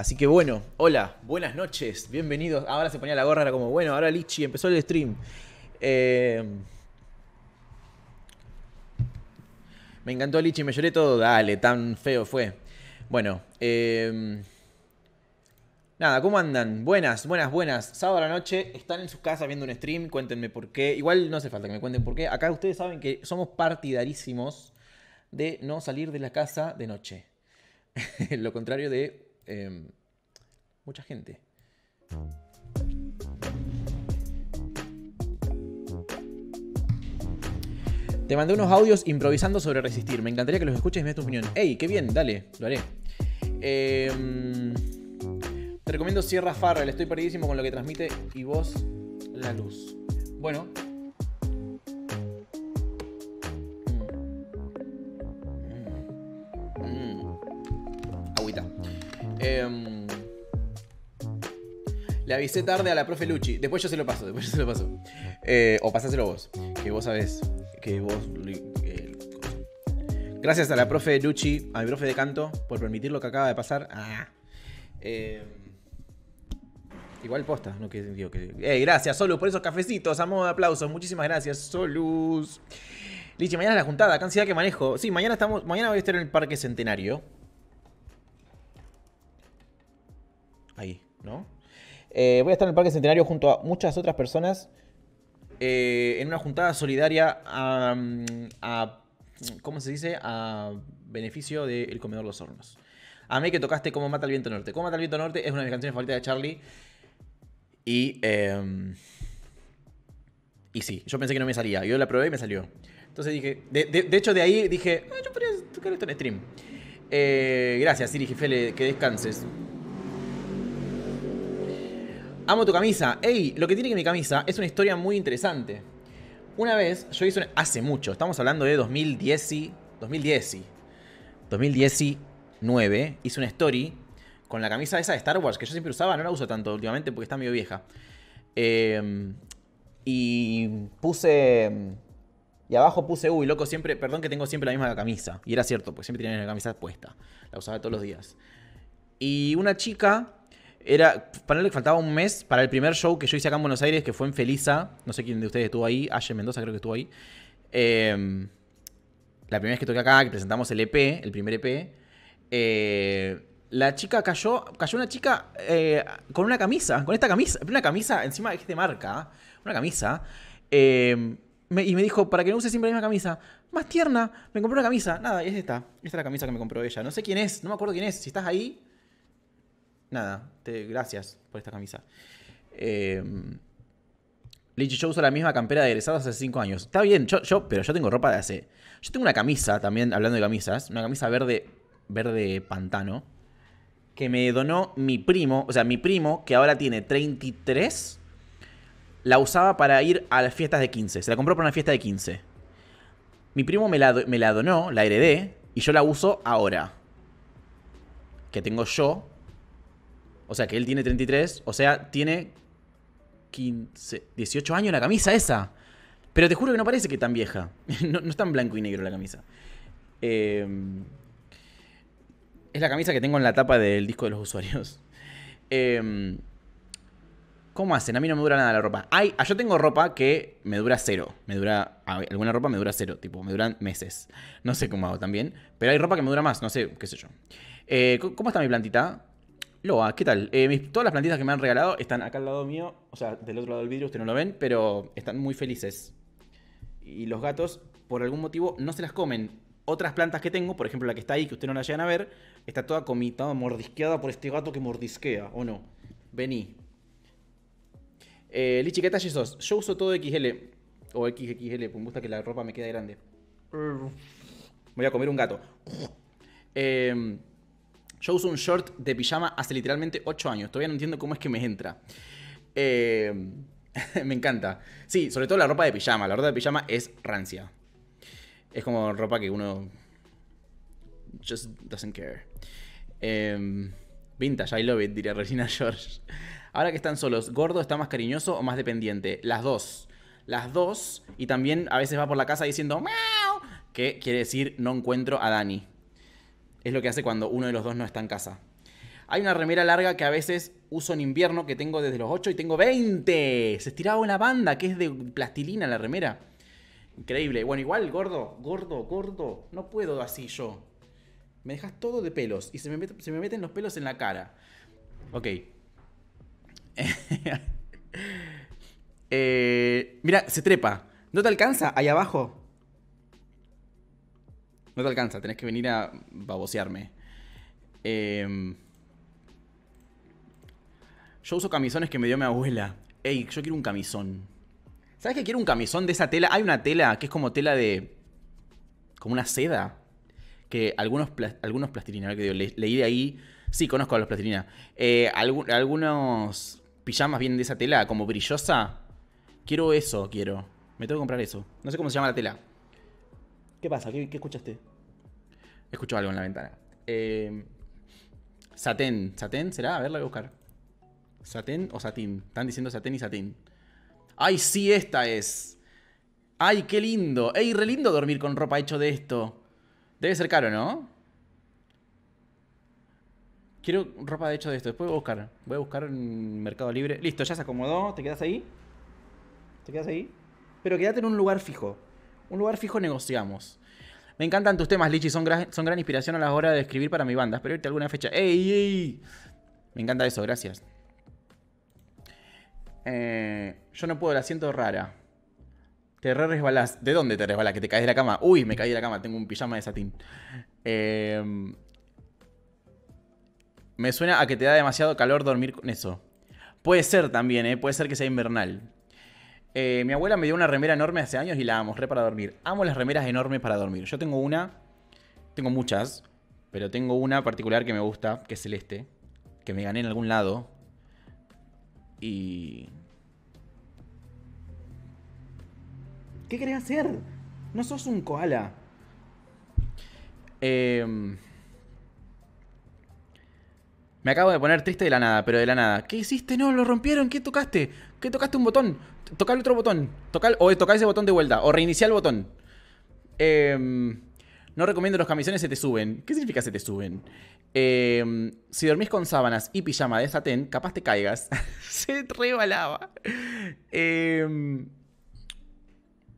Así que bueno, hola, buenas noches, bienvenidos. Ahora se ponía la gorra, era como, bueno, ahora Lichi, empezó el stream. Eh, me encantó Lichi, me lloré todo. Dale, tan feo fue. Bueno, em, nada, ¿cómo andan? Buenas, buenas, buenas. Sábado a la noche, están en sus casas viendo un stream, cuéntenme por qué. Igual no hace falta que me cuenten por qué. Acá ustedes saben que somos partidarísimos de no salir de la casa de noche. Lo contrario de Em, mucha gente. Te mandé unos audios improvisando sobre resistir. Me encantaría que los escuches y me des tu opinión. ¡Ey, qué bien! Dale, lo haré. Em, te recomiendo Sierra Farrell. Estoy perdidísimo con lo que transmite y vos la luz. Bueno, Em, le avisé tarde a la profe Luchi. Después yo se lo paso, después yo se lo paso. Eh, o pasáselo vos, que vos sabés. Que vos. Eh, gracias a la profe Luchi, a mi profe de canto, por permitir lo que acaba de pasar. Ah. Em, igual posta, que eh, gracias, Solus, por esos cafecitos. Amo aplausos. Muchísimas gracias, Solus. Lichi, mañana es la juntada, cantidad que manejo. Sí, mañana estamos. Mañana voy a estar en el Parque Centenario. ¿no? Eh, voy a estar en el Parque Centenario junto a muchas otras personas eh, en una juntada solidaria a, mm, mm, ¿cómo se dice? A beneficio del Comedor Los Hornos. A mí que tocaste Cómo Mata el Viento Norte. Cómo Mata el Viento Norte es una de mis canciones favoritas de Charlie. Y, em, y sí, yo pensé que no me salía. Yo la probé y me salió. Entonces dije, de, hecho de ahí dije, ah, yo podría tocar esto en stream. Eh, gracias, Siri Gifele, que descanses. Amo tu camisa. Ey, lo que tiene que mi camisa es una historia muy interesante. Una vez yo hice una... Hace mucho, estamos hablando de 2010 y... 2010 y... 2019, hice una story con la camisa esa de Star Wars, que yo siempre usaba, no la uso tanto últimamente porque está medio vieja. Em, y puse... Y abajo puse, uy, loco, siempre, perdón que tengo siempre la misma camisa. Y era cierto, porque siempre tenía la camisa puesta. La usaba todos los días. Y una chica era, no le faltaba un mes para el primer show que yo hice acá en Buenos Aires, que fue en Felisa. No sé quién de ustedes estuvo ahí. Ayer Mendoza creo que estuvo ahí. Em, la primera vez que toqué acá, que presentamos el EP, el primer EP. Eh, la chica cayó, cayó una chica eh, con una camisa, con esta camisa, una camisa encima de de marca, una camisa. Em, y me dijo, para que no use siempre la misma camisa, más tierna, me compró una camisa. Nada, es esta, esta es la camisa que me compró ella. No sé quién es, no me acuerdo quién es. Si estás ahí, nada, gracias por esta camisa. Eh, Lichi, yo uso la misma campera de egresados hace 5 años. Está bien, yo, pero yo tengo ropa de hace. Yo tengo una camisa también, hablando de camisas, una camisa verde, verde pantano, que me donó mi primo, o sea, mi primo, que ahora tiene 33, la usaba para ir a las fiestas de 15. Se la compró para una fiesta de 15. Mi primo me la, me la donó, la heredé, y yo la uso ahora. Que tengo yo o sea que él tiene 33, o sea, tiene 18 años la camisa esa. Pero te juro que no parece que tan vieja. No, es tan blanco y negro la camisa. Em, es la camisa que tengo en la tapa del disco de los usuarios. Em, ¿Cómo hacen? A mí no me dura nada la ropa. Ay, ah, yo tengo ropa que me dura cero. Me dura. Alguna ropa me dura cero, tipo, me duran meses. No sé cómo hago también. Pero hay ropa que me dura más, no sé, qué sé yo. Eh, ¿Cómo está mi plantita? Loa, ¿qué tal? Eh, todas las plantitas que me han regalado están acá al lado mío, o sea, del otro lado del vidrio, ustedes no lo ven, pero están muy felices. Y los gatos, por algún motivo, no se las comen. Otras plantas que tengo, por ejemplo la que está ahí, que ustedes no la llegan a ver, está toda comitada, mordisqueada por este gato que mordisquea, ¿o no? Vení. Eh, Lichi, ¿qué talle sos? Yo uso todo XL, o XXL, pues me gusta que la ropa me quede grande. Mm. voy a comer un gato. Eh, yo uso un short de pijama hace literalmente 8 años. Todavía no entiendo cómo es que me entra. Eh, me encanta. Sí, sobre todo la ropa de pijama. La ropa de pijama es rancia. Es como ropa que uno. Just doesn't care. Em, vintage, I love it, diría Regina George. Ahora que están solos, ¿gordo está más cariñoso o más dependiente? Las dos. Las dos. Y también a veces va por la casa diciendo Que quiere decir no encuentro a Dani. Es lo que hace cuando uno de los dos no está en casa. Hay una remera larga que a veces uso en invierno que tengo desde los 8 y tengo 20. Se estiraba una banda que es de plastilina la remera. Increíble. Bueno, igual, gordo, gordo, gordo. No puedo así yo. Me dejas todo de pelos y se me, meten los pelos en la cara. Ok. Eh, mira, se trepa. ¿No te alcanza? Ahí abajo. No te alcanza, tenés que venir a babosearme. Em, yo uso camisones que me dio mi abuela. Ey, yo quiero un camisón. ¿Sabes que quiero un camisón de esa tela? Hay una tela que es como tela de. como una seda. Que algunos, algunos que leí de ahí. Sí, conozco a los plastilina. Eh, algunos pijamas vienen de esa tela, como brillosa. Quiero eso, quiero. Me tengo que comprar eso. No sé cómo se llama la tela. ¿Qué pasa? qué escuchaste? Escucho algo en la ventana. Em, satén. ¿Satén será? A ver, la voy a buscar. ¿Satén o satín? Están diciendo satén y satín. ¡Ay, sí, esta es! ¡Ay, qué lindo! ¡Ey, re lindo dormir con ropa hecho de esto! Debe ser caro, ¿no? Quiero ropa de hecho de esto. Después voy a buscar. Voy a buscar en Mercado Libre. Listo, ya se acomodó. ¿Te quedas ahí? ¿Te quedas ahí? Pero quédate en un lugar fijo. Un lugar fijo negociamos. Me encantan tus temas, Lichi. Son gran, inspiración a la hora de escribir para mi banda. Espero irte alguna fecha. ¡Ey, ey! Me encanta eso, gracias. Eh, yo no puedo, la siento rara. Te re resbalás. ¿De dónde te resbalás? Que te caes de la cama. Uy, me caí de la cama. Tengo un pijama de satín. Eh, me suena a que te da demasiado calor dormir con eso. Puede ser también, ¿eh? Puede ser que sea invernal. Eh, mi abuela me dio una remera enorme hace años y la amo, re para dormir. Amo las remeras enormes para dormir. Yo tengo una, tengo muchas, pero tengo una particular que me gusta, que es celeste, que me gané en algún lado. Y... ¿Qué querés hacer? No sos un koala. Em, me acabo de poner triste de la nada, pero de la nada. ¿Qué hiciste? No, lo rompieron, ¿qué tocaste? ¿Qué tocaste un botón? el otro botón. o tocar ese botón de vuelta. O reinicia el botón. Em, no recomiendo los camisones, se te suben. ¿Qué significa se te suben? Em, si dormís con sábanas y pijama de satén, capaz te caigas. se rebalaba. Em,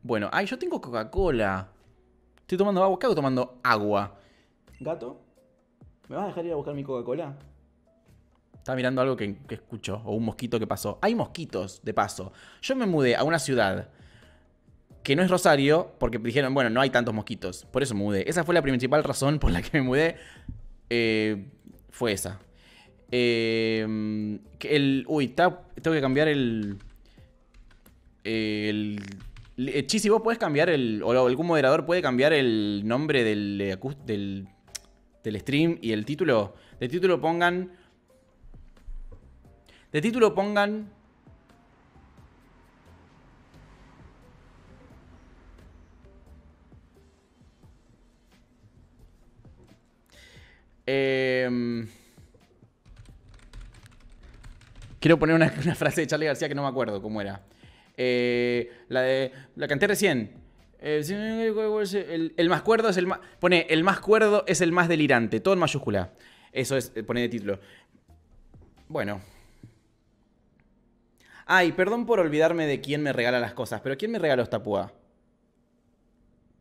bueno, ay, yo tengo Coca-Cola. Estoy tomando agua. ¿Qué hago tomando agua? Gato, ¿me vas a dejar ir a buscar mi Coca-Cola? Estaba mirando algo que, escucho. o un mosquito que pasó. Hay mosquitos, de paso. Yo me mudé a una ciudad que no es Rosario, porque dijeron, bueno, no hay tantos mosquitos. Por eso me mudé. Esa fue la principal razón por la que me mudé. Eh, fue esa. Eh, el, uy, tengo que cambiar el... El... Eh, si vos puedes cambiar el... O algún moderador puede cambiar el nombre del, del, del stream y el título. De título pongan de título pongan... Em, quiero poner una, frase de Charlie García que no me acuerdo cómo era. Eh, la de... La canté recién. Eh, el, el, más cuerdo es el más. Pone, el más cuerdo es el más delirante. Todo en mayúscula. Eso es, eh, pone de título. Bueno, Ay, perdón por olvidarme de quién me regala las cosas, pero ¿quién me regaló esta púa?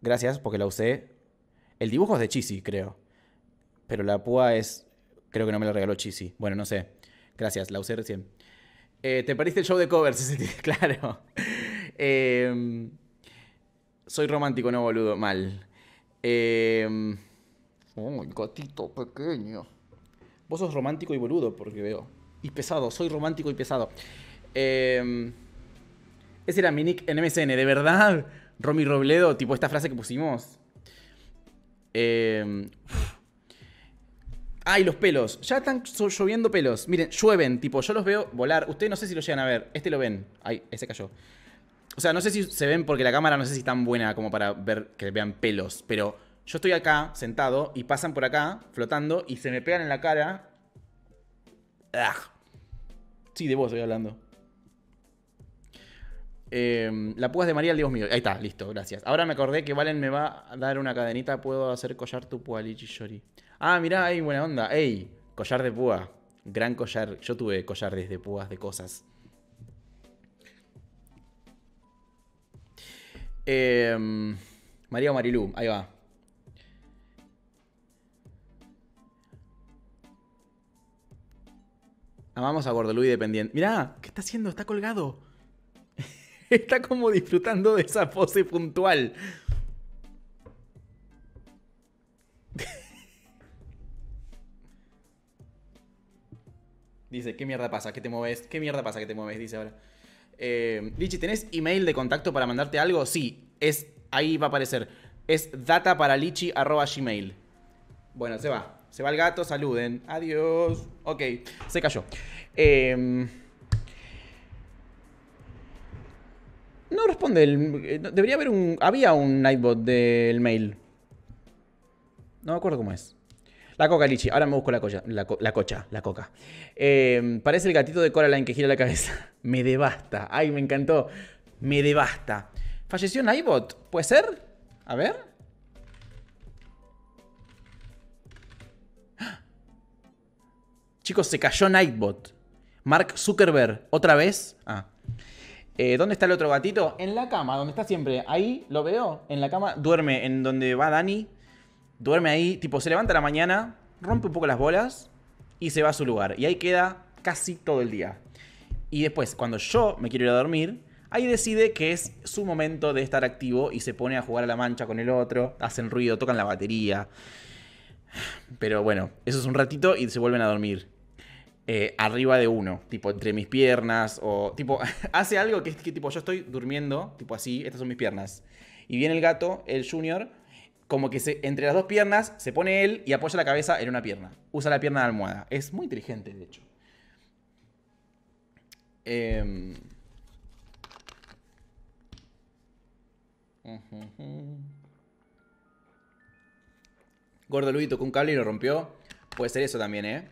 Gracias, porque la usé. El dibujo es de Chisi, creo. Pero la púa es. Creo que no me la regaló Chisi. Bueno, no sé. Gracias, la usé recién. Eh, te pariste el show de covers, claro. Em, soy romántico, no boludo, mal. Eh, gatito pequeño. Vos sos romántico y boludo, porque veo. Y pesado, soy romántico y pesado. Em, ese era mi nick en de verdad. Romy Robledo, tipo esta frase que pusimos. Em, Ay, los pelos. Ya están lloviendo pelos. Miren, llueven, tipo, yo los veo volar. Ustedes no sé si lo llegan a ver. Este lo ven. Ay, ese cayó. O sea, no sé si se ven porque la cámara no sé si es tan buena como para ver que vean pelos. Pero yo estoy acá, sentado, y pasan por acá, flotando, y se me pegan en la cara. Ah. Sí, de vos estoy hablando. Em, la púas de María, el Dios mío. Ahí está, listo, gracias. Ahora me acordé que Valen me va a dar una cadenita. Puedo hacer collar tu púa, Lichi Ah, mirá, ahí, buena onda. Ey, collar de púa. Gran collar. Yo tuve collar de púas de cosas. Em, María o Marilú, ahí va. Amamos a Gordolú y dependiente. Mirá, ¿qué está haciendo? Está colgado. está como disfrutando de esa pose puntual. Dice, ¿qué mierda pasa? ¿Qué te mueves? ¿Qué mierda pasa que te mueves? Dice ahora. Lichi, eh, ¿tenés email de contacto para mandarte algo? Sí, es, ahí va a aparecer. Es data para gmail. Bueno, se va. Se va el gato, saluden. Adiós. Ok, se cayó. Eh, No responde. Eh, debería haber un. Había un Nightbot del mail. No me acuerdo cómo es. La coca, Lichi. Ahora me busco la, cocha, la, coca. Em, parece el gatito de Coraline que gira la cabeza. Me devasta. Ay, me encantó. Me devasta. ¿Falleció Nightbot? ¿Puede ser? A ver. Chicos, se cayó Nightbot. Mark Zuckerberg, otra vez. Ah. Eh, ¿Dónde está el otro gatito? En la cama, donde está siempre. Ahí lo veo, en la cama. Duerme en donde va Dani. Duerme ahí, tipo, se levanta la mañana, rompe un poco las bolas y se va a su lugar. Y ahí queda casi todo el día. Y después, cuando yo me quiero ir a dormir, ahí decide que es su momento de estar activo y se pone a jugar a la mancha con el otro, hacen ruido, tocan la batería. Pero bueno, eso es un ratito y se vuelven a dormir. Eh, arriba de uno, tipo entre mis piernas o tipo hace algo que es que tipo yo estoy durmiendo, tipo así, estas son mis piernas. Y viene el gato, el junior, como que entre las dos piernas se pone él y apoya la cabeza en una pierna. Usa la pierna de almohada. Es muy inteligente, de hecho. Em, Gordo Luis tocó un cable y lo rompió. Puede ser eso también, ¿eh?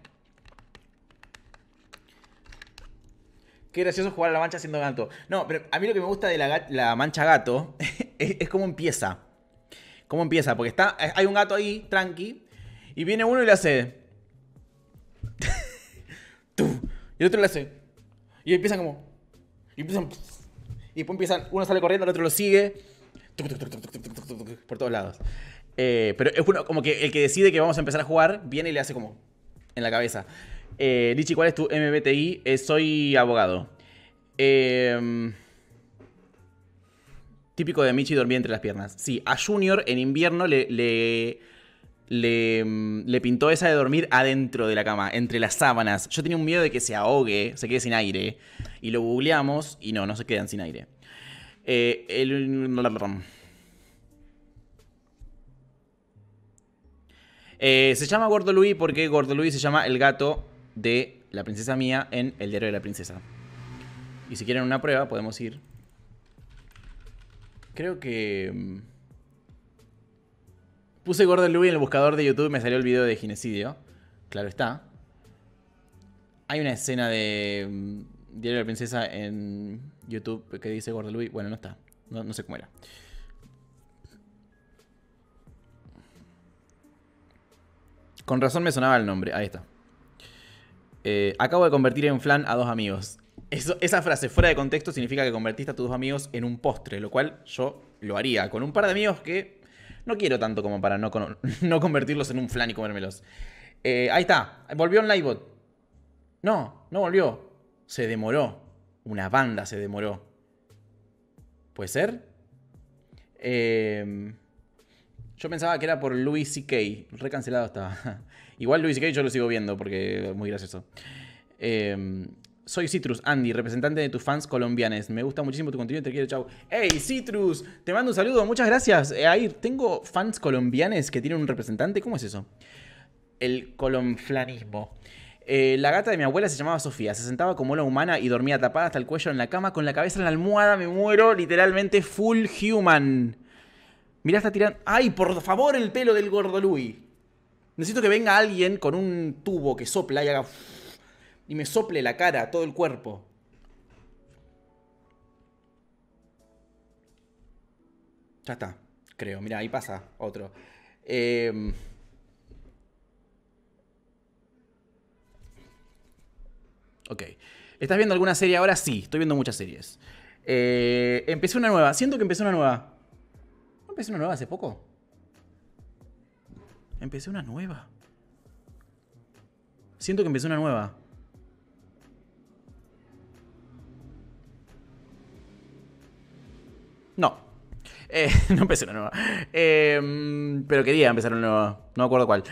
Qué gracioso jugar a la mancha siendo gato. No, pero a mí lo que me gusta de la, la mancha gato es, cómo empieza. Cómo empieza, porque está, eh, hay un gato ahí, tranqui, y viene uno y le hace... Y el otro le hace... Y empiezan como... Y empiezan... Y después empiezan... Uno sale corriendo, el otro lo sigue. Por todos lados. Eh, pero es como que el que decide que vamos a empezar a jugar, viene y le hace como en la cabeza. Lichi, eh, ¿cuál es tu MBTI? Eh, soy abogado. Em, típico de Michi dormir entre las piernas. Sí, a Junior en invierno le, em, le, pintó esa de dormir adentro de la cama, entre las sábanas. Yo tenía un miedo de que se ahogue, se quede sin aire. Y lo googleamos y no, no se quedan sin aire. Eh, se llama Gordo Luis porque Gordo Luis se llama el gato de la princesa mía en el diario de la princesa. Y si quieren una prueba, podemos ir. Creo que... Mm, puse Gordon Louis en el buscador de YouTube y me salió el video de ginecidio. Claro está. Hay una escena de mm, Diario de la Princesa en YouTube que dice Gordon Louis. Bueno, no está. No, no sé cómo era. Con razón me sonaba el nombre. Ahí está. Eh, acabo de convertir en flan a dos amigos. esa frase fuera de contexto significa que convertiste a tus dos amigos en un postre, lo cual yo lo haría con un par de amigos que no quiero tanto como para no, convertirlos en un flan y comérmelos. Eh, ahí está, volvió un livebot. No, no volvió. Se demoró. Una banda se demoró. ¿Puede ser? Eh, yo pensaba que era por Louis C.K. Recancelado estaba. Igual Luis Gay yo lo sigo viendo porque es muy gracioso. Em, soy Citrus, Andy, representante de tus fans colombianes. Me gusta muchísimo tu contenido, te quiero, chau. ¡Hey, Citrus! Te mando un saludo, muchas gracias. Eh, ahí, tengo fans colombianes que tienen un representante. ¿Cómo es eso? El colomflanismo. Eh, la gata de mi abuela se llamaba Sofía. Se sentaba como una humana y dormía tapada hasta el cuello en la cama, con la cabeza en la almohada. Me muero, literalmente full human. Mirá, está tirando. ¡Ay, por favor, el pelo del gordo Luis. Necesito que venga alguien con un tubo que sopla y haga... Y me sople la cara, todo el cuerpo. Ya está, creo. Mira, ahí pasa otro. Em, ok. ¿Estás viendo alguna serie ahora? Sí, estoy viendo muchas series. Eh, empecé una nueva. Siento que empecé una nueva. ¿No empecé una nueva hace poco? Empecé una nueva. Siento que empecé una nueva. No. Eh, no empecé una nueva. Em, pero quería empezar una nueva. No me acuerdo cuál.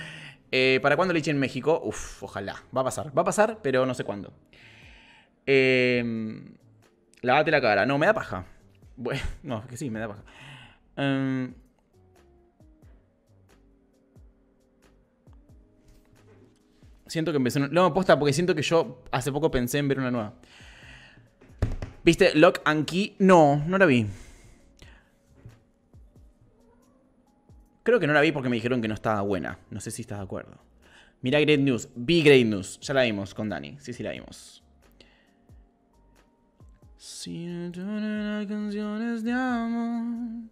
Eh, ¿Para cuándo le eché en México? Uf, ojalá. Va a pasar. Va a pasar, pero no sé cuándo. Eh, em, lavate la cara. No, me da paja. Bueno, no, que sí, me da paja. Em, Siento que empecé. No, aposta, porque siento que yo hace poco pensé en ver una nueva. ¿Viste Lock and Key? No, no la vi. Creo que no la vi porque me dijeron que no estaba buena. No sé si estás de acuerdo. mira Great News. Vi Great News. Ya la vimos con Dani. Sí, sí, la vimos. Si canciones de amor.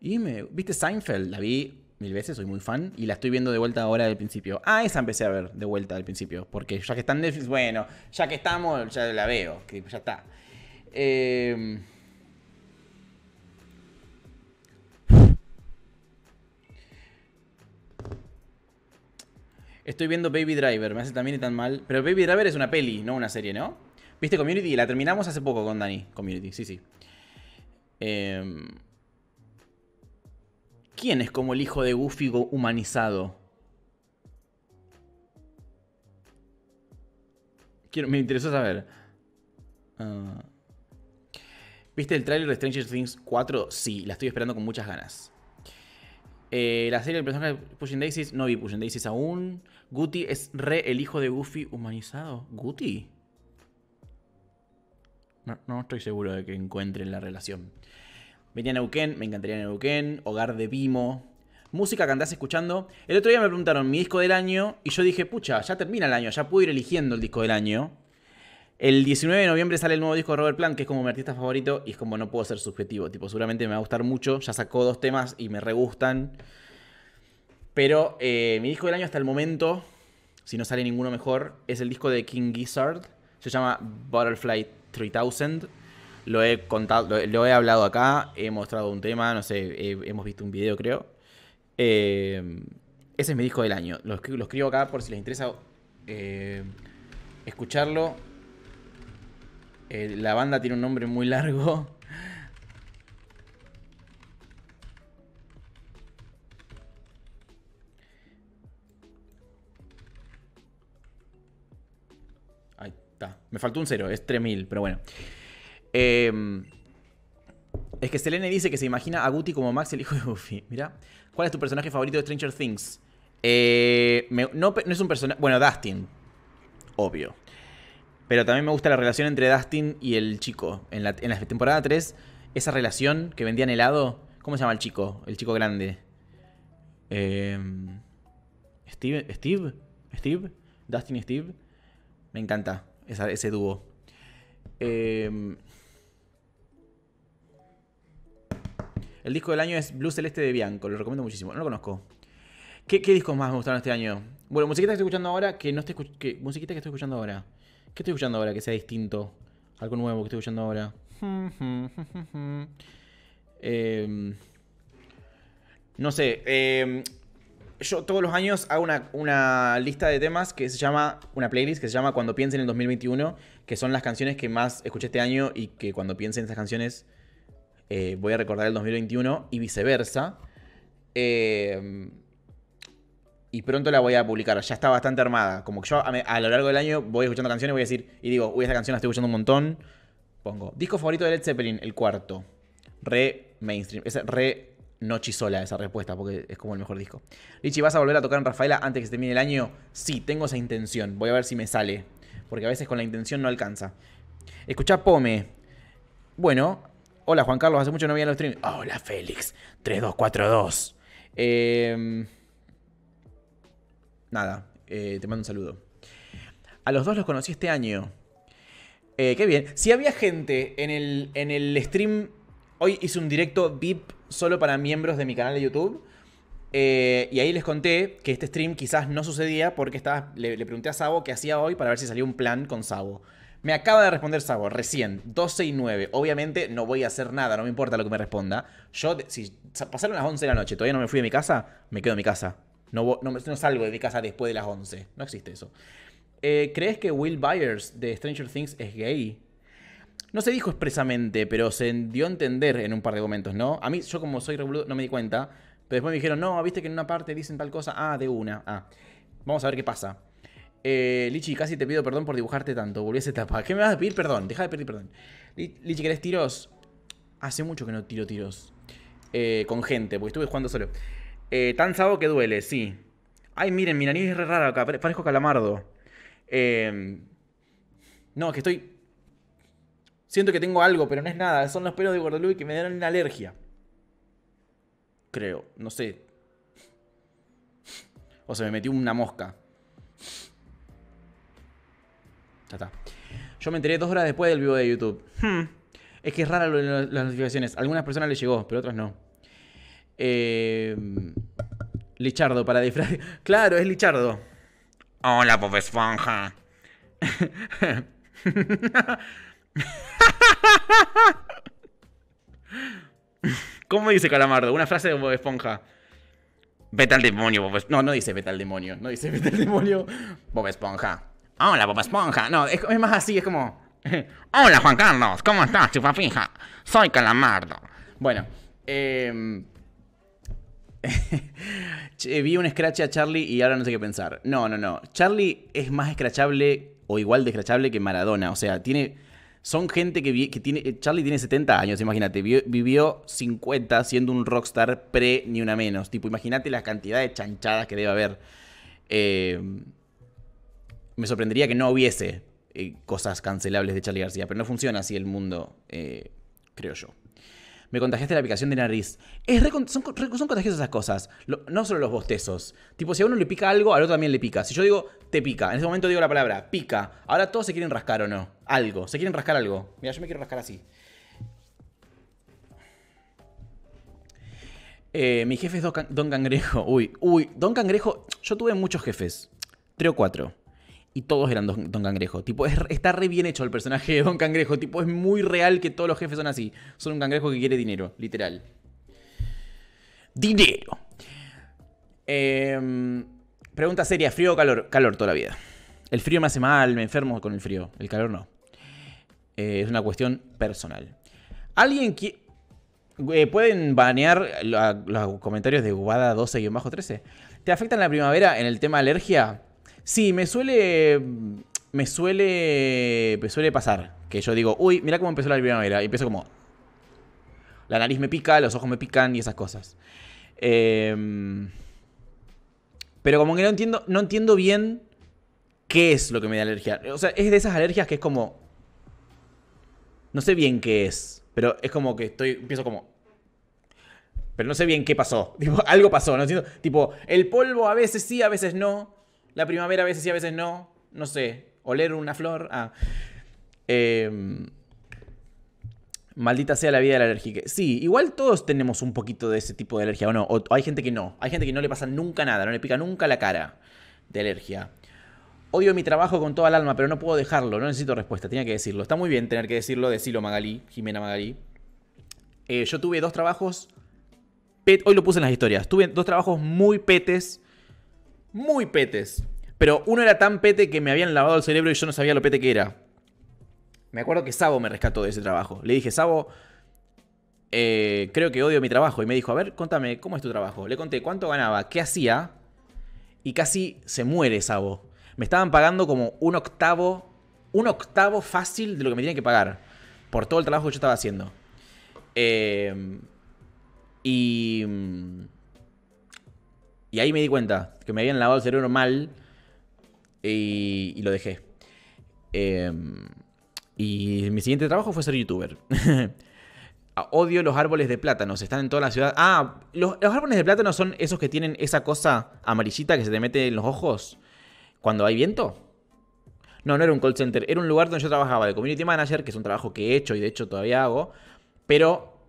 Y me. ¿Viste Seinfeld? La vi mil veces, soy muy fan. Y la estoy viendo de vuelta ahora al principio. Ah, esa empecé a ver de vuelta al principio. Porque ya que están Netflix, bueno, ya que estamos, ya la veo, que ya está. Em, estoy viendo Baby Driver, me hace también tan mal. Pero Baby Driver es una peli, no una serie, ¿no? ¿Viste Community? La terminamos hace poco con Dani. Community, sí, sí. Eh... ¿Quién es como el hijo de Goofy humanizado? me interesó saber. Ah. ¿Viste el tráiler de Stranger Things 4? Sí, la estoy esperando con muchas ganas. Eh, la serie del personaje de Pushing Daisies, no vi Pushing Daisies aún. Guti es re el hijo de Goofy humanizado. ¿Guti? no estoy seguro de que encuentren la relación. Venía a Neuquén, me encantaría Neuquén, Hogar de Vimo. Música que andás escuchando. El otro día me preguntaron mi disco del año y yo dije, pucha, ya termina el año, ya puedo ir eligiendo el disco del año. El 19 de noviembre sale el nuevo disco de Robert Plant, que es como mi artista favorito, y es como no puedo ser subjetivo. Tipo, seguramente me va a gustar mucho. Ya sacó dos temas y me re gustan. Pero eh, mi disco del año hasta el momento, si no sale ninguno mejor, es el disco de King Gizzard. Se llama Butterfly 3000 lo he contado, lo, he hablado acá, he mostrado un tema, no sé, hemos visto un video, creo. Eh, ese es mi disco del año. Lo, escribo, lo acá por si les interesa eh, escucharlo. Eh, la banda tiene un nombre muy largo. Ahí está. Me faltó un cero, es 3000, pero bueno. Eh, es que Selene dice que se imagina a Guti como Max, el hijo de Buffy. Mira, ¿cuál es tu personaje favorito de Stranger Things? Eh, no, es un personaje. Bueno, Dustin. Obvio. Pero también me gusta la relación entre Dustin y el chico. En la, temporada 3, esa relación que vendían helado. ¿Cómo se llama el chico? El chico grande. Em, Steve. Steve. Steve. Dustin y Steve. Me encanta ese dúo. Eh, El disco del año es Blue Celeste de Bianco, lo recomiendo muchísimo. No lo conozco. ¿Qué, qué discos más me gustaron este año? Bueno, musiquita que estoy escuchando ahora, que no estoy que, musiquita que estoy escuchando ahora. ¿Qué estoy escuchando ahora que sea distinto? Algo nuevo que estoy escuchando ahora. Em, no sé. Em, yo todos los años hago una, lista de temas que se llama, una playlist que se llama Cuando piensen en 2021, que son las canciones que más escuché este año y que cuando piensen en esas canciones eh, voy a recordar el 2021 y viceversa. Em, y pronto la voy a publicar. Ya está bastante armada. Como que yo a, lo largo del año voy escuchando canciones voy a decir, y digo, uy, esta canción la estoy escuchando un montón. Pongo, disco favorito de Led Zeppelin, el cuarto. Re mainstream. Es re noche sola esa respuesta, porque es como el mejor disco. Lichi, ¿vas a volver a tocar en Rafaela antes que se termine el año? Sí, tengo esa intención. Voy a ver si me sale. Porque a veces con la intención no alcanza. Escucha Pome. Bueno, Hola Juan Carlos, hace mucho no veía los streams. Hola Félix, 3242. Em, nada, eh, te mando un saludo. A los dos los conocí este año. Eh, qué bien. Si había gente en el, en el stream, hoy hice un directo VIP solo para miembros de mi canal de YouTube. Eh, y ahí les conté que este stream quizás no sucedía porque le, le, pregunté a Sabo qué hacía hoy para ver si salía un plan con Sabo. Me acaba de responder Sabor, recién, 12 y 9. Obviamente no voy a hacer nada, no me importa lo que me responda. Yo, si pasaron las 11 de la noche, todavía no me fui de mi casa, me quedo en mi casa. No, no, salgo de mi casa después de las 11. No existe eso. Eh, ¿Crees que Will Byers de Stranger Things es gay? No se dijo expresamente, pero se dio a entender en un par de momentos, ¿no? A mí, yo como soy revoludo, no me di cuenta. Pero después me dijeron, no, viste que en una parte dicen tal cosa. Ah, de una. Ah. Vamos a ver qué pasa. Eh, Lichi, casi te pido perdón por dibujarte tanto. Volví a esa etapa. ¿Qué me vas a pedir perdón? Deja de pedir perdón. Lichi, ¿querés tiros? Hace mucho que no tiro tiros. Eh, con gente, porque estuve jugando solo. Eh, tan sabo que duele, sí. Ay, miren, mi nariz es re rara acá. Parezco calamardo. Em, no, no, que estoy. Siento que tengo algo, pero no es nada. Son los pelos de Guadalupe que me dieron una alergia. Creo, no sé. O se me metió una mosca. Yo me enteré dos horas después del vivo de YouTube. Hmm. Es que es rara las notificaciones. algunas personas les llegó, pero otras no. Eh, Lichardo para disfrazar. Claro, es Lichardo. Hola, Bob Esponja. ¿Cómo dice Calamardo? Una frase de Bob Esponja. Vete al demonio, Bob Esponja. No, no dice vete al demonio. No dice vete al demonio, Bob Esponja. Hola, Popa Esponja. No, es, más así, es como. Hola, Juan Carlos, ¿cómo estás, fija? Soy Calamardo. Bueno, eh. vi un escrache a Charlie y ahora no sé qué pensar. No, no, no. Charlie es más escrachable o igual de escrachable que Maradona. O sea, tiene. Son gente que, que tiene. Eh, Charlie tiene 70 años, imagínate. Vivió 50 siendo un rockstar pre ni una menos. Tipo, imagínate la cantidad de chanchadas que debe haber. Eh, me sorprendería que no hubiese eh, cosas cancelables de Charlie García, pero no funciona así el mundo, eh, creo yo. Me contagiaste la aplicación de nariz. son, contagiosas esas cosas. no solo los bostezos. Tipo, si a uno le pica algo, al otro también le pica. Si yo digo, te pica. En ese momento digo la palabra, pica. Ahora todos se quieren rascar o no. Algo. Se quieren rascar algo. Mira, yo me quiero rascar así. Eh, mi jefe es Don Cangrejo. Uy, uy, Don Cangrejo. Yo tuve muchos jefes. Tres o cuatro y todos eran Don, Cangrejo. Tipo, está re bien hecho el personaje de Don Cangrejo. Tipo, es muy real que todos los jefes son así. Son un cangrejo que quiere dinero, literal. Dinero. Em, pregunta seria, ¿frío o calor? Calor toda la vida. El frío me hace mal, me enfermo con el frío. El calor no. Eh, es una cuestión personal. ¿Alguien quiere... Eh, ¿Pueden banear los comentarios de Ubada 12-13? ¿Te afectan la primavera en el tema alergia? Sí, me suele. Me suele. suele pasar. Que yo digo, uy, Mira cómo empezó la primavera. Y empiezo como. La nariz me pica, los ojos me pican y esas cosas. Em, pero como que no entiendo, no entiendo bien qué es lo que me da alergia. O sea, es de esas alergias que es como. No sé bien qué es. Pero es como que estoy. Empiezo como. Pero no sé bien qué pasó. algo pasó, ¿no? Tipo, el polvo a veces sí, a veces no la primavera a veces sí, a veces no, no sé, oler una flor. Ah. Em, maldita sea la vida de la alergia. Sí, igual todos tenemos un poquito de ese tipo de alergia, ¿o no? hay gente que no. Hay gente que no le pasa nunca nada, no le pica nunca la cara de alergia. Odio mi trabajo con toda el alma, pero no puedo dejarlo. No necesito respuesta, tenía que decirlo. Está muy bien tener que decirlo, Decirlo Magalí, Jimena Magalí. Eh, yo tuve dos trabajos... hoy lo puse en las historias. Tuve dos trabajos muy petes muy petes. Pero uno era tan pete que me habían lavado el cerebro y yo no sabía lo pete que era. Me acuerdo que Sabo me rescató de ese trabajo. Le dije, Sabo, eh, creo que odio mi trabajo. Y me dijo, a ver, contame, ¿cómo es tu trabajo? Le conté cuánto ganaba, qué hacía. Y casi se muere Sabo. Me estaban pagando como un octavo, un octavo fácil de lo que me tenían que pagar. Por todo el trabajo que yo estaba haciendo. Eh, y mm, y ahí me di cuenta que me habían lavado el cerebro mal y, lo dejé. Em, y mi siguiente trabajo fue ser youtuber. Odio los árboles de plátanos, están en toda la ciudad. Ah, los, árboles de plátano son esos que tienen esa cosa amarillita que se te mete en los ojos cuando hay viento. No, no era un call center, era un lugar donde yo trabajaba de community manager, que es un trabajo que he hecho y de hecho todavía hago. Pero,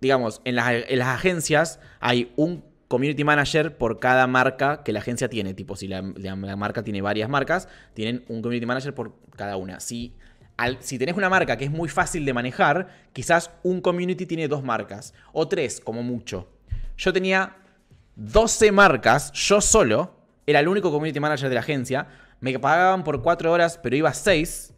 digamos, en las, en las agencias hay un community manager por cada marca que la agencia tiene. Tipo, si la, marca tiene varias marcas, tienen un community manager por cada una. Si si tenés una marca que es muy fácil de manejar, quizás un community tiene dos marcas o tres como mucho. Yo tenía 12 marcas, yo solo, era el único community manager de la agencia, me pagaban por 4 horas, pero iba 6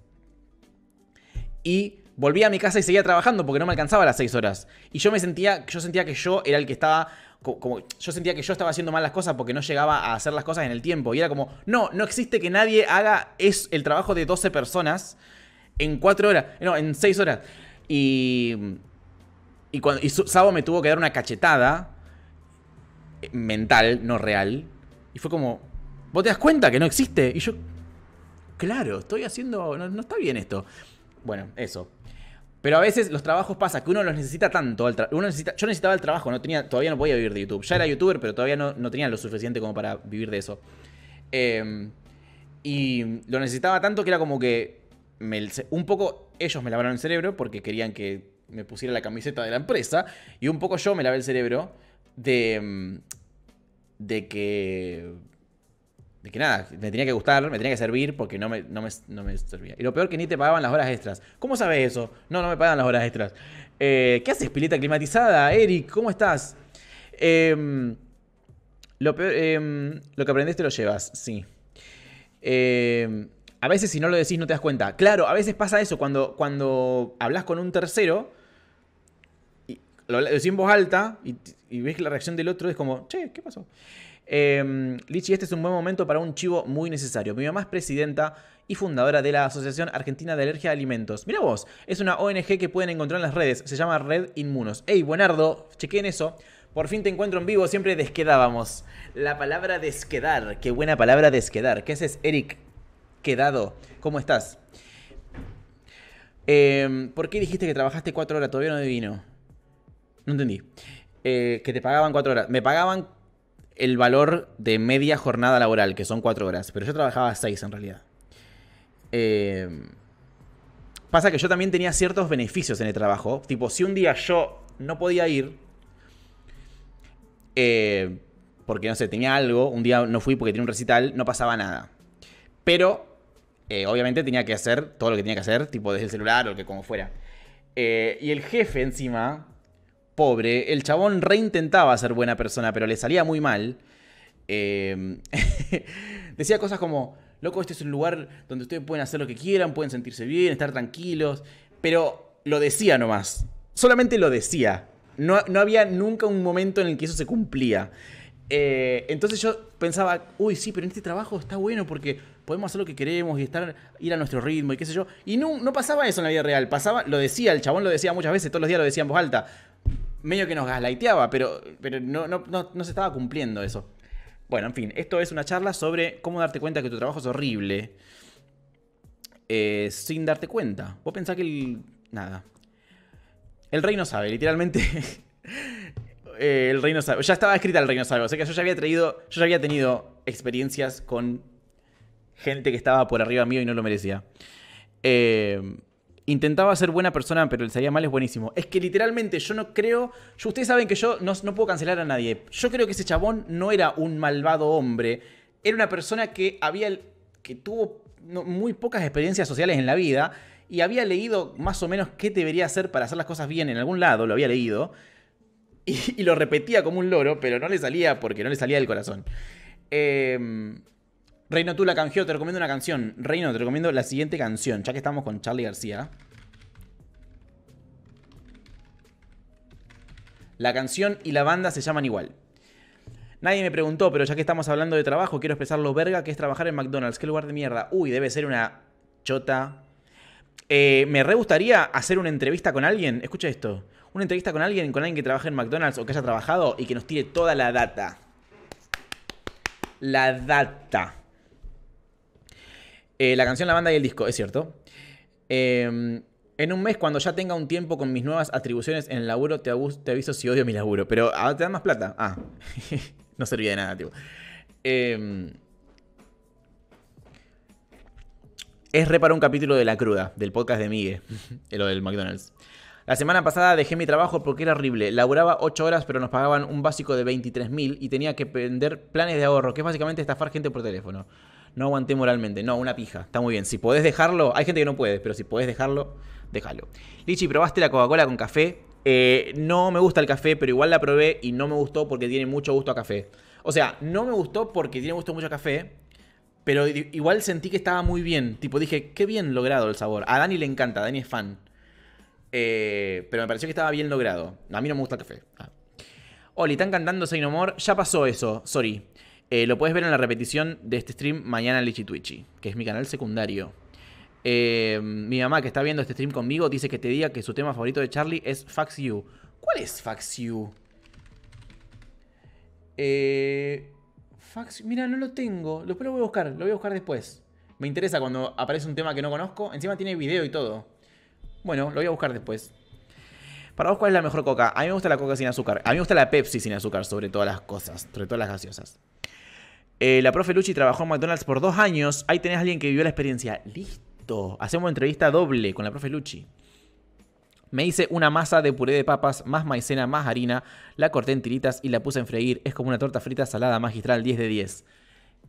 y volvía a mi casa y seguía trabajando porque no me alcanzaba las 6 horas. Y yo me sentía, yo sentía que yo era el que estaba como, yo sentía que yo estaba haciendo mal las cosas porque no llegaba a hacer las cosas en el tiempo. Y era como, no, no existe que nadie haga es el trabajo de 12 personas en 4 horas, no, en 6 horas. Y, y cuando y Sabo me tuvo que dar una cachetada eh, mental, no real. Y fue como, vos te das cuenta que no existe. Y yo, claro, estoy haciendo, no está bien esto. Bueno, eso. Pero a veces los trabajos pasa que uno los necesita tanto. Uno necesita, yo necesitaba el trabajo, no tenía, todavía no podía vivir de YouTube. Ya era youtuber, pero todavía no, no tenía lo suficiente como para vivir de eso. Em, y lo necesitaba tanto que era como que un poco ellos me lavaron el cerebro porque querían que me pusiera la camiseta de la empresa. Y un poco yo me lavé el cerebro de, em, de que que nada, me tenía que gustar, me tenía que servir porque no me, servía. Y lo peor que ni te pagaban las horas extras. ¿Cómo sabes eso? No, no me pagan las horas extras. Eh, ¿Qué haces, pileta climatizada? Eric, ¿cómo estás? Em, em, lo, que aprendés te lo llevas, sí. Em, a veces si no lo decís no te das cuenta. Claro, a veces pasa eso cuando, cuando hablas con un tercero, y lo decís en voz alta y, y ves que la reacción del otro es como, che, ¿qué pasó? Em, Lichi, este es un buen momento para un chivo muy necesario. Mi mamá es presidenta y fundadora de la Asociación Argentina de Alergia a Alimentos. Mira vos, es una ONG que pueden encontrar en las redes. Se llama Red Inmunos. Ey, buenardo, en eso. Por fin te encuentro en vivo, siempre desquedábamos. La palabra desquedar, qué buena palabra desquedar. ¿Qué haces, Eric? Quedado, ¿cómo estás? Em, ¿Por qué dijiste que trabajaste cuatro horas? Todavía no adivino. No entendí. Eh, que te pagaban cuatro horas. Me pagaban el valor de media jornada laboral, que son cuatro horas, pero yo trabajaba seis en realidad. Eh, pasa que yo también tenía ciertos beneficios en el trabajo. Tipo, si un día yo no podía ir, eh, porque no sé, tenía algo, un día no fui porque tenía un recital, no pasaba nada. Pero, eh, obviamente tenía que hacer todo lo que tenía que hacer, tipo desde el celular o lo que como fuera. y el jefe encima pobre, el chabón reintentaba ser buena persona, pero le salía muy mal. Em, decía cosas como, loco, este es un lugar donde ustedes pueden hacer lo que quieran, pueden sentirse bien, estar tranquilos, pero lo decía nomás, solamente lo decía. No, no había nunca un momento en el que eso se cumplía. Eh, entonces yo pensaba, uy, sí, pero en este trabajo está bueno porque podemos hacer lo que queremos y estar, ir a nuestro ritmo y qué sé yo. Y no, no pasaba eso en la vida real, pasaba, lo decía, el chabón lo decía muchas veces, todos los días lo decía en voz alta, medio que nos gaslightaba, pero, pero no, no, se estaba cumpliendo eso. Bueno, en fin, esto es una charla sobre cómo darte cuenta que tu trabajo es horrible. Eh, sin darte cuenta. Vos pensás que el. Nada. El rey no sabe, literalmente. Eh, el rey no sabe. Ya estaba escrita el rey no sabe. O sea que yo ya había traído. Yo ya había tenido experiencias con gente que estaba por arriba mío y no lo merecía. Eh, intentaba ser buena persona, pero le salía mal, es buenísimo. Es que literalmente yo no creo. ustedes saben que yo no, puedo cancelar a nadie. Yo creo que ese chabón no era un malvado hombre. Era una persona que había. que tuvo muy pocas experiencias sociales en la vida. Y había leído más o menos qué debería hacer para hacer las cosas bien en algún lado, lo había leído. Y, y lo repetía como un loro, pero no le salía porque no le salía del corazón. Eh, Reino, tú la canjeó, te recomiendo una canción. Reino, te recomiendo la siguiente canción, ya que estamos con Charlie García. La canción y la banda se llaman igual. Nadie me preguntó, pero ya que estamos hablando de trabajo, quiero expresar lo verga que es trabajar en McDonald's. Qué lugar de mierda. Uy, debe ser una chota. Eh, me re gustaría hacer una entrevista con alguien. Escucha esto. Una entrevista con alguien, con alguien que trabaje en McDonald's o que haya trabajado y que nos tire toda la data. La data. Eh, la canción, la banda y el disco, es cierto. Em, en un mes, cuando ya tenga un tiempo con mis nuevas atribuciones en el laburo, te, aviso si odio mi laburo. Pero ahora te dan más plata. Ah, no servía de nada, tío. Em, es reparo un capítulo de La Cruda, del podcast de miguel eh, lo del McDonald's. La semana pasada dejé mi trabajo porque era horrible. Laburaba 8 horas, pero nos pagaban un básico de 23.000 y tenía que vender planes de ahorro, que es básicamente estafar gente por teléfono no aguanté moralmente. No, una pija. Está muy bien. Si podés dejarlo, hay gente que no puede, pero si podés dejarlo, déjalo. Lichi, ¿probaste la Coca-Cola con café? Eh, no me gusta el café, pero igual la probé y no me gustó porque tiene mucho gusto a café. O sea, no me gustó porque tiene gusto mucho a café, pero igual sentí que estaba muy bien. Tipo, dije, qué bien logrado el sabor. A Dani le encanta, Dani es fan. Eh, pero me pareció que estaba bien logrado. A mí no me gusta el café. Hola, ah. Oli, están cantando Say No Ya pasó eso, sorry. Eh, lo puedes ver en la repetición de este stream mañana en Lichi Twitchy, que es mi canal secundario. Eh, mi mamá, que está viendo este stream conmigo, dice que te diga que su tema favorito de Charlie es Fax You. ¿Cuál es Fax eh, You? mira, no lo tengo. Después lo voy a buscar, lo voy a buscar después. Me interesa cuando aparece un tema que no conozco. Encima tiene video y todo. Bueno, lo voy a buscar después. Para vos, ¿cuál es la mejor coca? A mí me gusta la coca sin azúcar. A mí me gusta la Pepsi sin azúcar, sobre todas las cosas, sobre todas las gaseosas. Eh, la profe Luchi trabajó en McDonald's por dos años. Ahí tenés a alguien que vivió la experiencia. Listo. Hacemos entrevista doble con la profe Luchi. Me hice una masa de puré de papas, más maicena, más harina. La corté en tiritas y la puse a freír. Es como una torta frita salada magistral 10 de 10.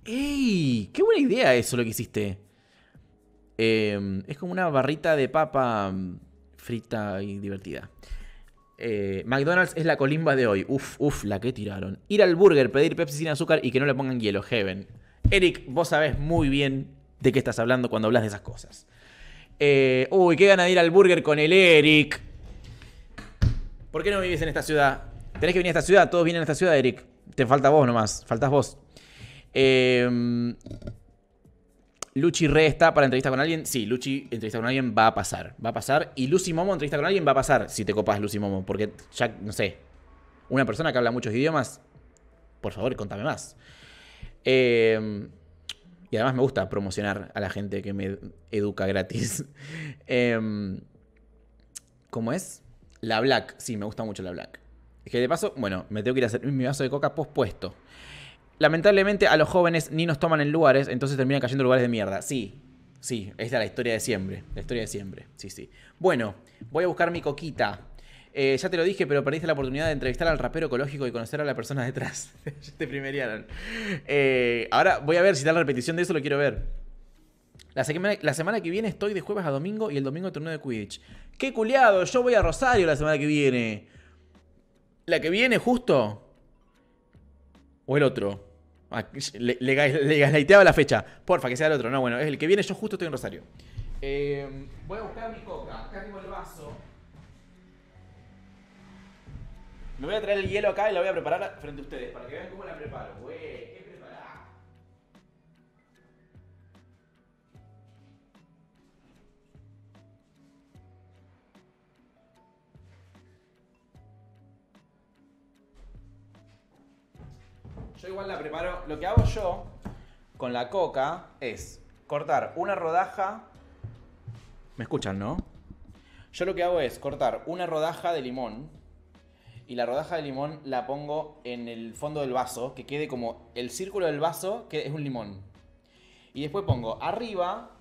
¡Ey! ¡Qué buena idea eso lo que hiciste! Em, es como una barrita de papa mm, frita y divertida. Eh, McDonald's es la colimba de hoy. Uf, uf, la que tiraron. Ir al burger, pedir Pepsi sin azúcar y que no le pongan hielo. Heaven. Eric, vos sabés muy bien de qué estás hablando cuando hablas de esas cosas. Eh, uy, qué ganas de ir al burger con el Eric. ¿Por qué no vivís en esta ciudad? Tenés que venir a esta ciudad, todos vienen a esta ciudad, Eric. Te falta vos nomás, Faltas vos. Eh, Luchi Re está para entrevista con alguien. Sí, Luchi entrevista con alguien va a pasar. Va a pasar. Y Lucy Momo entrevista con alguien va a pasar si te copas Lucy Momo. Porque ya, no sé. Una persona que habla muchos idiomas. Por favor, contame más. Em, y además me gusta promocionar a la gente que me educa gratis. Em, ¿Cómo es? La Black. Sí, me gusta mucho la Black. Es que de paso, bueno, me tengo que ir a hacer mi vaso de coca pospuesto lamentablemente a los jóvenes ni nos toman en lugares, entonces terminan cayendo lugares de mierda. Sí, sí, esta es la historia de siempre. La historia de siempre, sí, sí. Bueno, voy a buscar mi coquita. Eh, ya te lo dije, pero perdiste la oportunidad de entrevistar al rapero ecológico y conocer a la persona detrás. te primeriaron. Eh, ahora voy a ver si da la repetición de eso, lo quiero ver. La semana, la semana que viene estoy de jueves a domingo y el domingo torneo de Quidditch. ¡Qué culiado! Yo voy a Rosario la semana que viene. ¿La que viene justo? ¿O el otro? Ah, le, le, la fecha. Porfa, que sea el otro. No, bueno, es el que viene. Yo justo estoy en Rosario. Eh, voy a buscar mi coca. Acá tengo el vaso. Me voy a traer el hielo acá y la voy a preparar frente a ustedes para que vean cómo la preparo. igual la preparo. Lo que hago yo con la coca es cortar una rodaja. ¿Me escuchan, no? Yo lo que hago es cortar una rodaja de limón y la rodaja de limón la pongo en el fondo del vaso, que quede como el círculo del vaso, que es un limón. Y después pongo arriba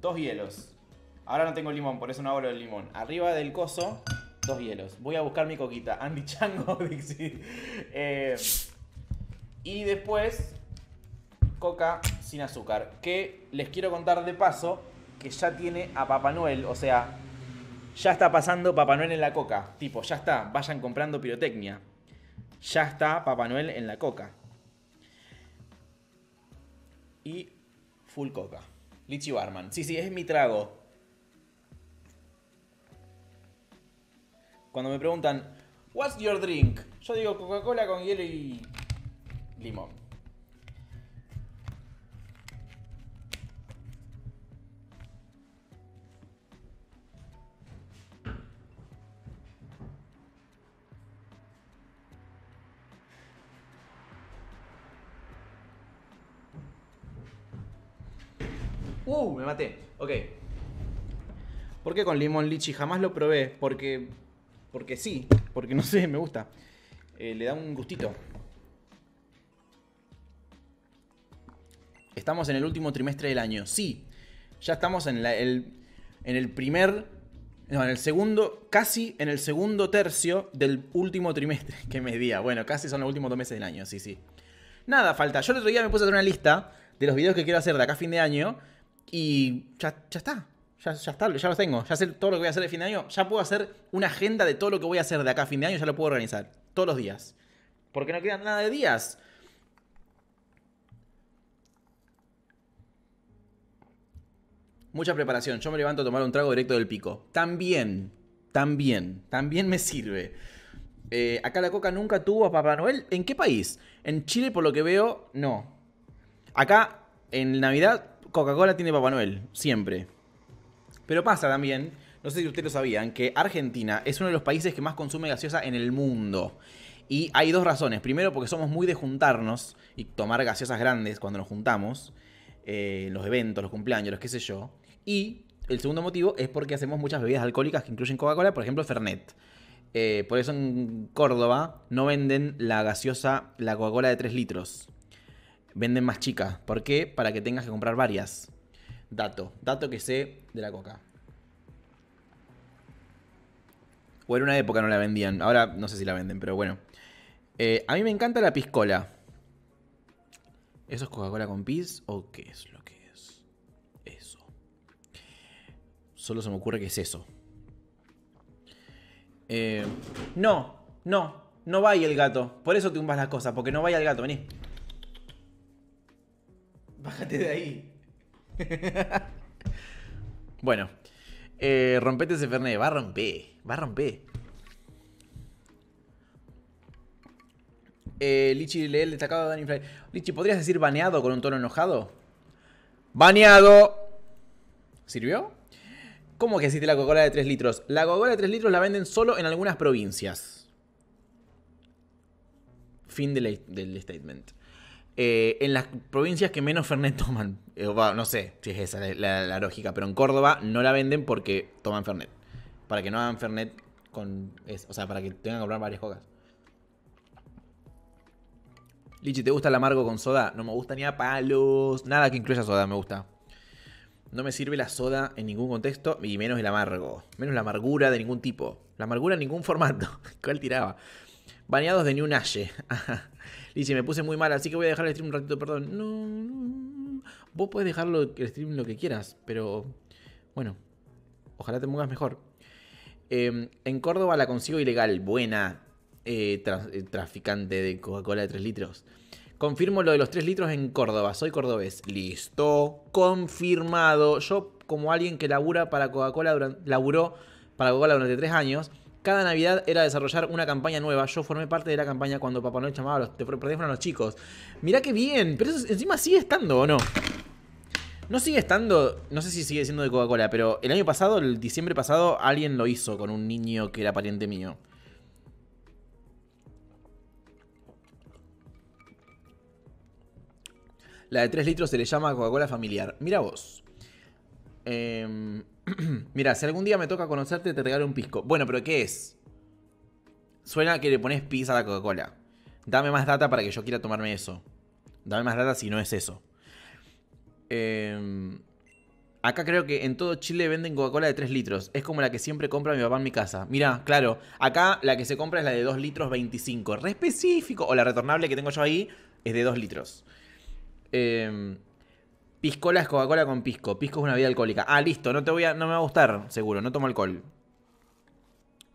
dos hielos. Ahora no tengo limón, por eso no lo del limón. Arriba del coso Dos hielos. Voy a buscar mi coquita. Andy Chango, Dixie. Eh, y después, coca sin azúcar. Que les quiero contar de paso que ya tiene a Papá Noel. O sea, ya está pasando Papá Noel en la coca. Tipo, ya está. Vayan comprando pirotecnia. Ya está Papá Noel en la coca. Y full coca. Lichi Barman. Sí, sí, es mi trago. cuando me preguntan, What's your drink? Yo digo Coca-Cola con hielo y limón. Uh, me maté. Ok. ¿Por qué con limón lichi? Jamás lo probé porque porque sí, porque no sé, me gusta. Eh, le da un gustito. Estamos en el último trimestre del año. Sí, ya estamos en, el, en el primer no, en el segundo, casi en el segundo tercio del último trimestre. que medía? Bueno, casi son los últimos dos meses del año, sí, sí. Nada, falta. Yo el otro día me puse a hacer una lista de los videos que quiero hacer de acá a fin de año y ya está. Ya, ya, está, ya lo tengo. Ya sé todo lo que voy a hacer de fin de año. Ya puedo hacer una agenda de todo lo que voy a hacer de acá a fin de año. Ya lo puedo organizar. Todos los días. Porque no quedan nada de días. Mucha preparación. Yo me levanto a tomar un trago directo del pico. También. También. También me sirve. Eh, acá la coca nunca tuvo a Papá Noel. ¿En qué país? En Chile, por lo que veo, no. Acá, en Navidad, Coca-Cola tiene Papá Noel. Siempre. Pero pasa también, no sé si ustedes lo sabían, que Argentina es uno de los países que más consume gaseosa en el mundo. Y hay dos razones. Primero, porque somos muy de juntarnos y tomar gaseosas grandes cuando nos juntamos, eh, los eventos, los cumpleaños, los qué sé yo. Y el segundo motivo es porque hacemos muchas bebidas alcohólicas que incluyen Coca-Cola, por ejemplo, Fernet. Eh, por eso en Córdoba no venden la gaseosa, la Coca-Cola de 3 litros. Venden más chica. ¿Por qué? Para que tengas que comprar varias. Dato, dato que sé de la coca. O en una época no la vendían, ahora no sé si la venden, pero bueno. Eh, a mí me encanta la piscola. ¿Eso es Coca-Cola con pis o qué es lo que es? Eso. Solo se me ocurre que es eso. Eh, no, no, no vaya el gato. Por eso tumbas las cosas, porque no vaya el gato, vení. Bájate de ahí. bueno, eh, rompete ese Fernet, va a romper, va a romper. Eh, Lichi destacado Danny Fly. ¿podrías decir baneado con un tono enojado? ¡Baneado! ¿Sirvió? ¿Cómo que existe la Coca-Cola de 3 litros? La Coca-Cola de 3 litros la venden solo en algunas provincias. Fin del statement. Eh, en las provincias que menos Fernet toman. Eh, no sé si es esa la, lógica, pero en Córdoba no la venden porque toman Fernet. Para que no hagan Fernet con. eso o sea, para que tengan que comprar varias cocas. Lichi, ¿te gusta el amargo con soda? No me gusta ni a palos. Nada que incluya soda me gusta. No me sirve la soda en ningún contexto y menos el amargo. Menos la amargura de ningún tipo. La amargura en ningún formato. ¿Cuál tiraba? Bañados de New Y si me puse muy mal, así que voy a dejar el stream un ratito, perdón. No, Vos puedes dejarlo el stream lo que quieras, pero bueno, ojalá te pongas mejor. Em, en Córdoba la consigo ilegal, buena, eh, eh, traficante de Coca-Cola de 3 litros. Confirmo lo de los 3 litros en Córdoba, soy cordobés. Listo, confirmado. Yo, como alguien que labura para Coca-Cola, laburó para Coca-Cola durante 3 años, cada Navidad era desarrollar una campaña nueva. Yo formé parte de la campaña cuando Papá Noel llamaba a los, a los chicos. Mirá qué bien, pero eso encima sigue estando, ¿o no? No sigue estando, no sé si sigue siendo de Coca-Cola, pero el año pasado, el diciembre pasado, alguien lo hizo con un niño que era pariente mío. La de 3 litros se le llama Coca-Cola familiar. Mira vos. Eh, Mira, si algún día me toca conocerte, te regalo un pisco. Bueno, pero ¿qué es? Suena que le pones pizza a la Coca-Cola. Dame más data para que yo quiera tomarme eso. Dame más data si no es eso. Em, acá creo que en todo Chile venden Coca-Cola de 3 litros. Es como la que siempre compra mi papá en mi casa. Mira, claro. Acá la que se compra es la de 2 litros 25. Re específico. O la retornable que tengo yo ahí es de 2 litros. Eh, Piscola es Coca-Cola con pisco. Pisco es una vida alcohólica. Ah, listo, no te voy a. no me va a gustar, seguro, no tomo alcohol.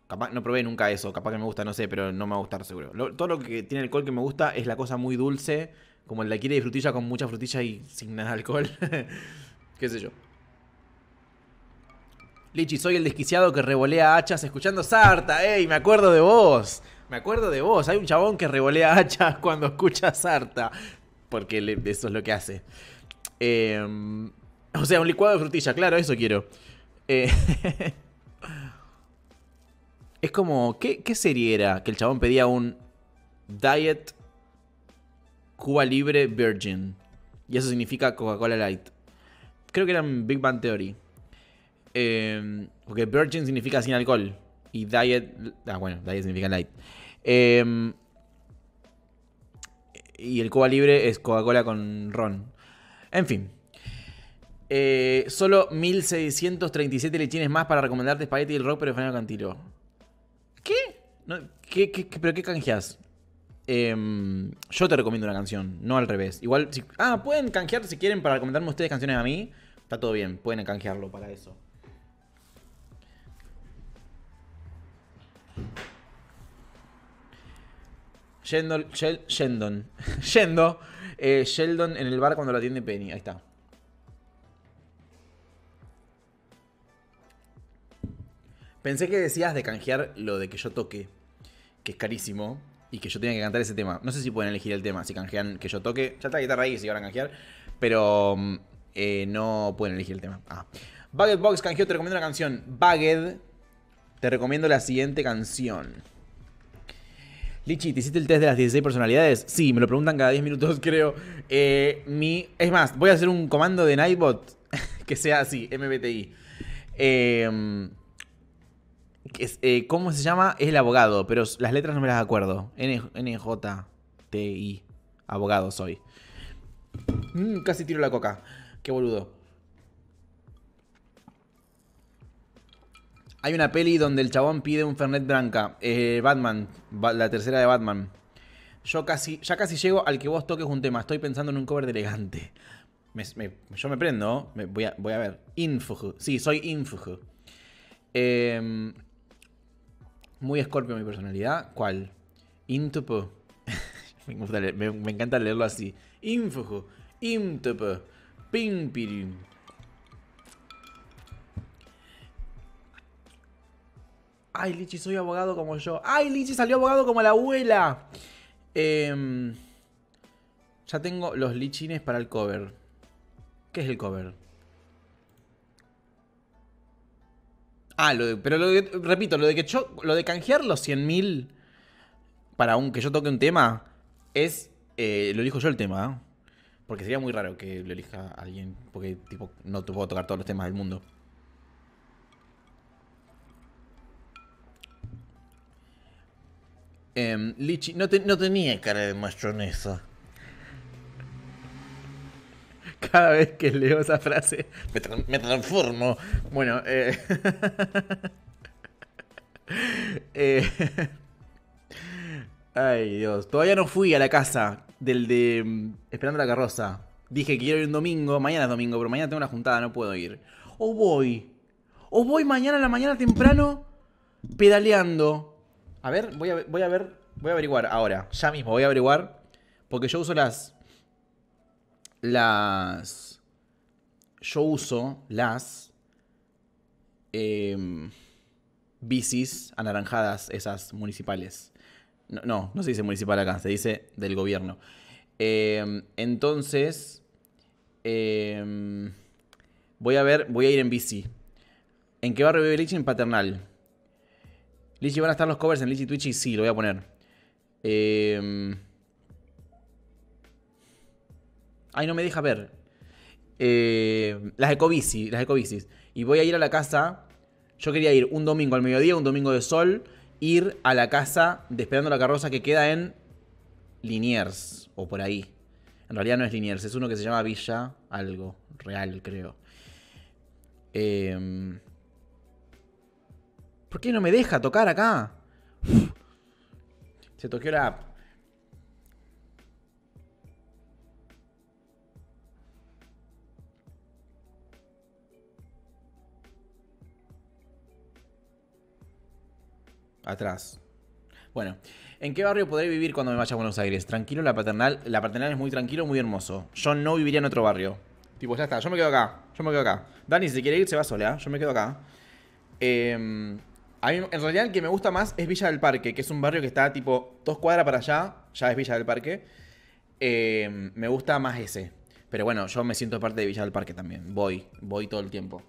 Capaz, no probé nunca eso, capaz que me gusta, no sé, pero no me va a gustar seguro. todo lo que tiene alcohol que me gusta es la cosa muy dulce, como el quiere de frutilla con mucha frutilla y sin nada de alcohol. Qué sé yo. Lichi, soy el desquiciado que revolea hachas escuchando Sarta. ¡Ey, me acuerdo de vos! Me acuerdo de vos. Hay un chabón que revolea hachas cuando escucha Sarta. Porque eso es lo que hace. Em, o sea, un licuado de frutilla, claro, eso quiero. Eh, es como, ¿qué, ¿qué serie era? Que el chabón pedía un Diet Cuba Libre Virgin. Y eso significa Coca-Cola Light. Creo que un Big Bang Theory. Em, porque Virgin significa sin alcohol. Y Diet. Ah, bueno, Diet significa light. Em, y el Cuba Libre es Coca-Cola con ron. En fin. Eh, solo 1637 lechines más para recomendarte Spaghetti del Rock, pero Fernando Cantilo. ¿Qué? pero qué canjeas? Em, yo te recomiendo una canción, no al revés. Igual, ah, pueden canjear si quieren para recomendarme ustedes canciones a mí. Está todo bien, pueden canjearlo para eso. Yendo, yendo, yendo. Eh, Sheldon en el bar cuando la atiende Penny. Ahí está. Pensé que decías de canjear lo de que yo toque, que es carísimo, y que yo tenía que cantar ese tema. No sé si pueden elegir el tema, si canjean que yo toque. Ya está la guitarra ahí, si van a canjear, pero mm, eh, no pueden elegir el tema. Ah. Bugged Box canjeo, te recomiendo una canción. Bugged, te recomiendo la siguiente canción. Lichi, ¿te hiciste el test de las 16 personalidades? Sí, me lo preguntan cada 10 minutos, creo. Eh, es más, voy a hacer un comando de Nightbot que sea así, MBTI. Em, eh, ¿Cómo se llama? Es el abogado, pero las letras no me las acuerdo. N-J-T-I, Abogado soy. Mm, casi tiro la coca. Qué boludo. Hay una peli donde el chabón pide un Fernet Branca. Eh, Batman, la tercera de Batman. Yo casi, ya casi llego al que vos toques un tema. Estoy pensando en un cover de elegante. yo me prendo. Me, voy, a, ver. Infuju. Sí, soy Infuju. Em, muy escorpio mi personalidad. ¿Cuál? Intopo. me, me, encanta leerlo así. Infuju. Intupu. Pimpirim. Ay, Lichi, soy abogado como yo. Ay, Lichi salió abogado como la abuela. Em, ya tengo los lichines para el cover. ¿Qué es el cover? Ah, pero repito, lo de, que lo de canjear los 100.000 para un, que yo toque un tema es... Eh, lo elijo yo el tema, ¿eh? Porque sería muy raro que lo elija alguien, porque tipo, no te puedo tocar todos los temas del mundo. Em, Lichi no, tenía cara de mayonesa. Cada vez que leo esa frase me, transformo. Bueno, eh, eh, Ay, Dios. Todavía no fui a la casa del de em, Esperando la carroza. Dije que quiero ir un domingo. Mañana es domingo, pero mañana tengo una juntada, no puedo ir. O voy. O voy mañana a la mañana temprano pedaleando a ver, voy a, ver, voy a averiguar ahora, ya mismo voy a averiguar, porque yo uso las, las, yo uso las em, bicis anaranjadas, esas municipales. No, no, se dice municipal acá, se dice del gobierno. Em, entonces, em, voy a ver, voy a ir en bici. ¿En qué barrio vive leche En Paternal. Lizzy, ¿van a estar los covers en Lizzy Twitch? Y sí, lo voy a poner. Eh... Ay, no me deja ver. Em, las ecobici las ecobicis. Y voy a ir a la casa. Yo quería ir un domingo al mediodía, un domingo de sol. Ir a la casa de la Carroza que queda en Liniers o por ahí. En realidad no es Liniers, es uno que se llama Villa algo. Real, creo. Eh... ¿Por qué no me deja tocar acá? Se toqueó la app. Atrás. Bueno, ¿en qué barrio podré vivir cuando me vaya a Buenos Aires? Tranquilo, la paternal. La paternal es muy tranquilo, muy hermoso. Yo no viviría en otro barrio. Tipo, ya está, yo me quedo acá. Yo me quedo acá. Dani, si quiere ir, se va sola. Yo me quedo acá. Eh, en realidad, el que me gusta más es Villa del Parque, que es un barrio que está tipo dos cuadras para allá, ya es Villa del Parque. Eh, me gusta más ese. Pero bueno, yo me siento parte de Villa del Parque también. Voy, voy todo el tiempo.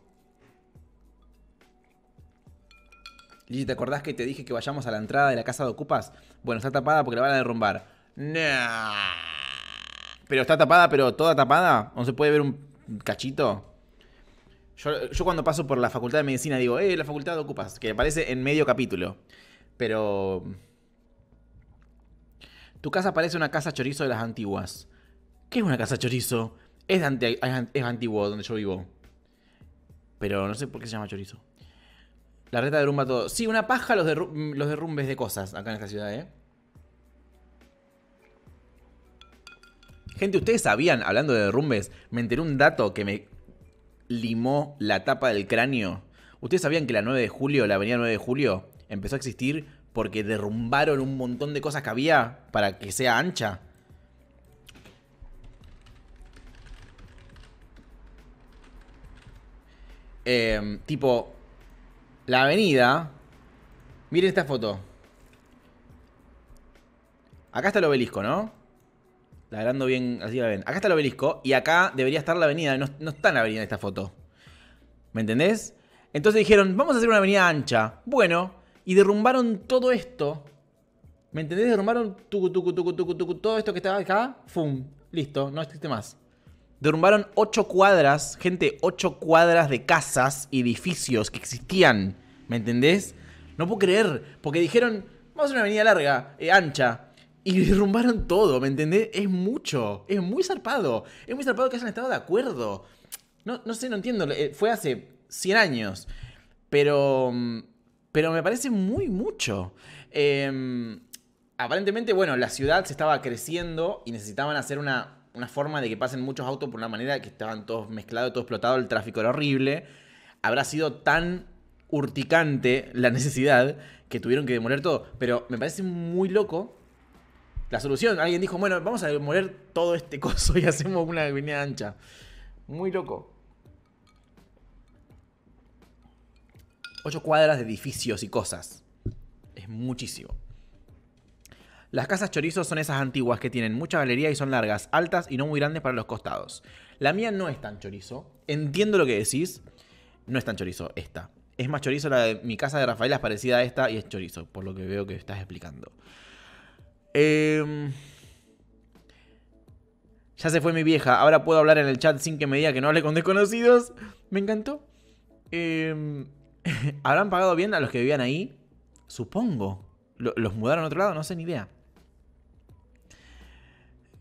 ¿Y ¿te acordás que te dije que vayamos a la entrada de la casa de Ocupas? Bueno, está tapada porque la van a derrumbar. Pero está tapada, pero toda tapada. ¿No se puede ver un cachito? Yo, cuando paso por la facultad de medicina digo, eh, la facultad de ocupas, que aparece en medio capítulo. Pero... Tu casa parece una casa chorizo de las antiguas. ¿Qué es una casa chorizo? Es, antiguo donde yo vivo. Pero no sé por qué se llama chorizo. La reta derrumba todo. Sí, una paja los, los derrumbes de cosas acá en esta ciudad, ¿eh? Gente, ¿ustedes sabían, hablando de derrumbes, me enteré un dato que me limó la tapa del cráneo? ¿Ustedes sabían que la 9 de julio, la avenida 9 de julio, empezó a existir porque derrumbaron un montón de cosas que había para que sea ancha? Em, tipo, la avenida. Miren esta foto. Acá está el obelisco, ¿no? La bien, así la ven. Acá está el obelisco y acá debería estar la avenida. No, está en la avenida en esta foto. ¿Me entendés? Entonces dijeron, vamos a hacer una avenida ancha. Bueno, y derrumbaron todo esto. ¿Me entendés? Derrumbaron tucu, tucu, tucu, todo esto que estaba acá. ¡Fum! Listo, no existe más. Derrumbaron ocho cuadras, gente, ocho cuadras de casas edificios que existían. ¿Me entendés? No puedo creer, porque dijeron, vamos a hacer una avenida larga, eh, ancha. Y derrumbaron todo, ¿me entendés? Es mucho, es muy zarpado. Es muy zarpado que hayan estado de acuerdo. No, sé, no entiendo. Eh, fue hace 100 años. Pero. Mm, pero me parece muy mucho. Em, aparentemente, bueno, la ciudad se estaba creciendo y necesitaban hacer una, una forma de que pasen muchos autos por una manera que estaban todos mezclados, todo explotado, el tráfico era horrible. Habrá sido tan urticante la necesidad que tuvieron que demoler todo. Pero me parece muy loco la solución. Alguien dijo, bueno, vamos a demoler todo este coso y hacemos una avenida ancha. Muy loco. Ocho cuadras de edificios y cosas. Es muchísimo. Las casas chorizo son esas antiguas que tienen mucha galería y son largas, altas y no muy grandes para los costados. La mía no es tan chorizo. Entiendo lo que decís. No es tan chorizo esta. Es más chorizo la de mi casa de Rafael, es parecida a esta y es chorizo, por lo que veo que estás explicando. Em, ya se fue mi vieja, ahora puedo hablar en el chat sin que me diga que no hable con desconocidos. Me encantó. Em, ¿Habrán pagado bien a los que vivían ahí? Supongo. ¿Los mudaron a otro lado? No sé ni idea.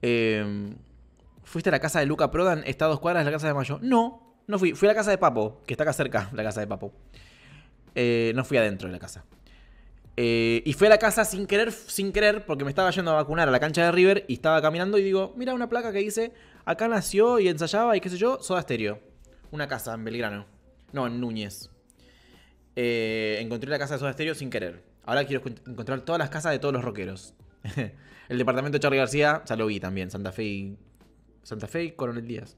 Em, ¿Fuiste a la casa de Luca Prodan? ¿Está a dos cuadras de la casa de Mayo? No, no fui. Fui a la casa de Papo, que está acá cerca, la casa de Papo. Eh, no fui adentro de la casa. Eh, y fue a la casa sin querer, sin querer, porque me estaba yendo a vacunar a la cancha de River y estaba caminando y digo, mira una placa que dice, acá nació y ensayaba y qué sé yo, Soda Stereo. Una casa en Belgrano. No, en Núñez. Eh, encontré la casa de Soda Stereo sin querer. Ahora quiero encontrar todas las casas de todos los rockeros. el departamento de Charlie García, ya lo vi también, Santa Fe y... Santa Fe Coronel Díaz.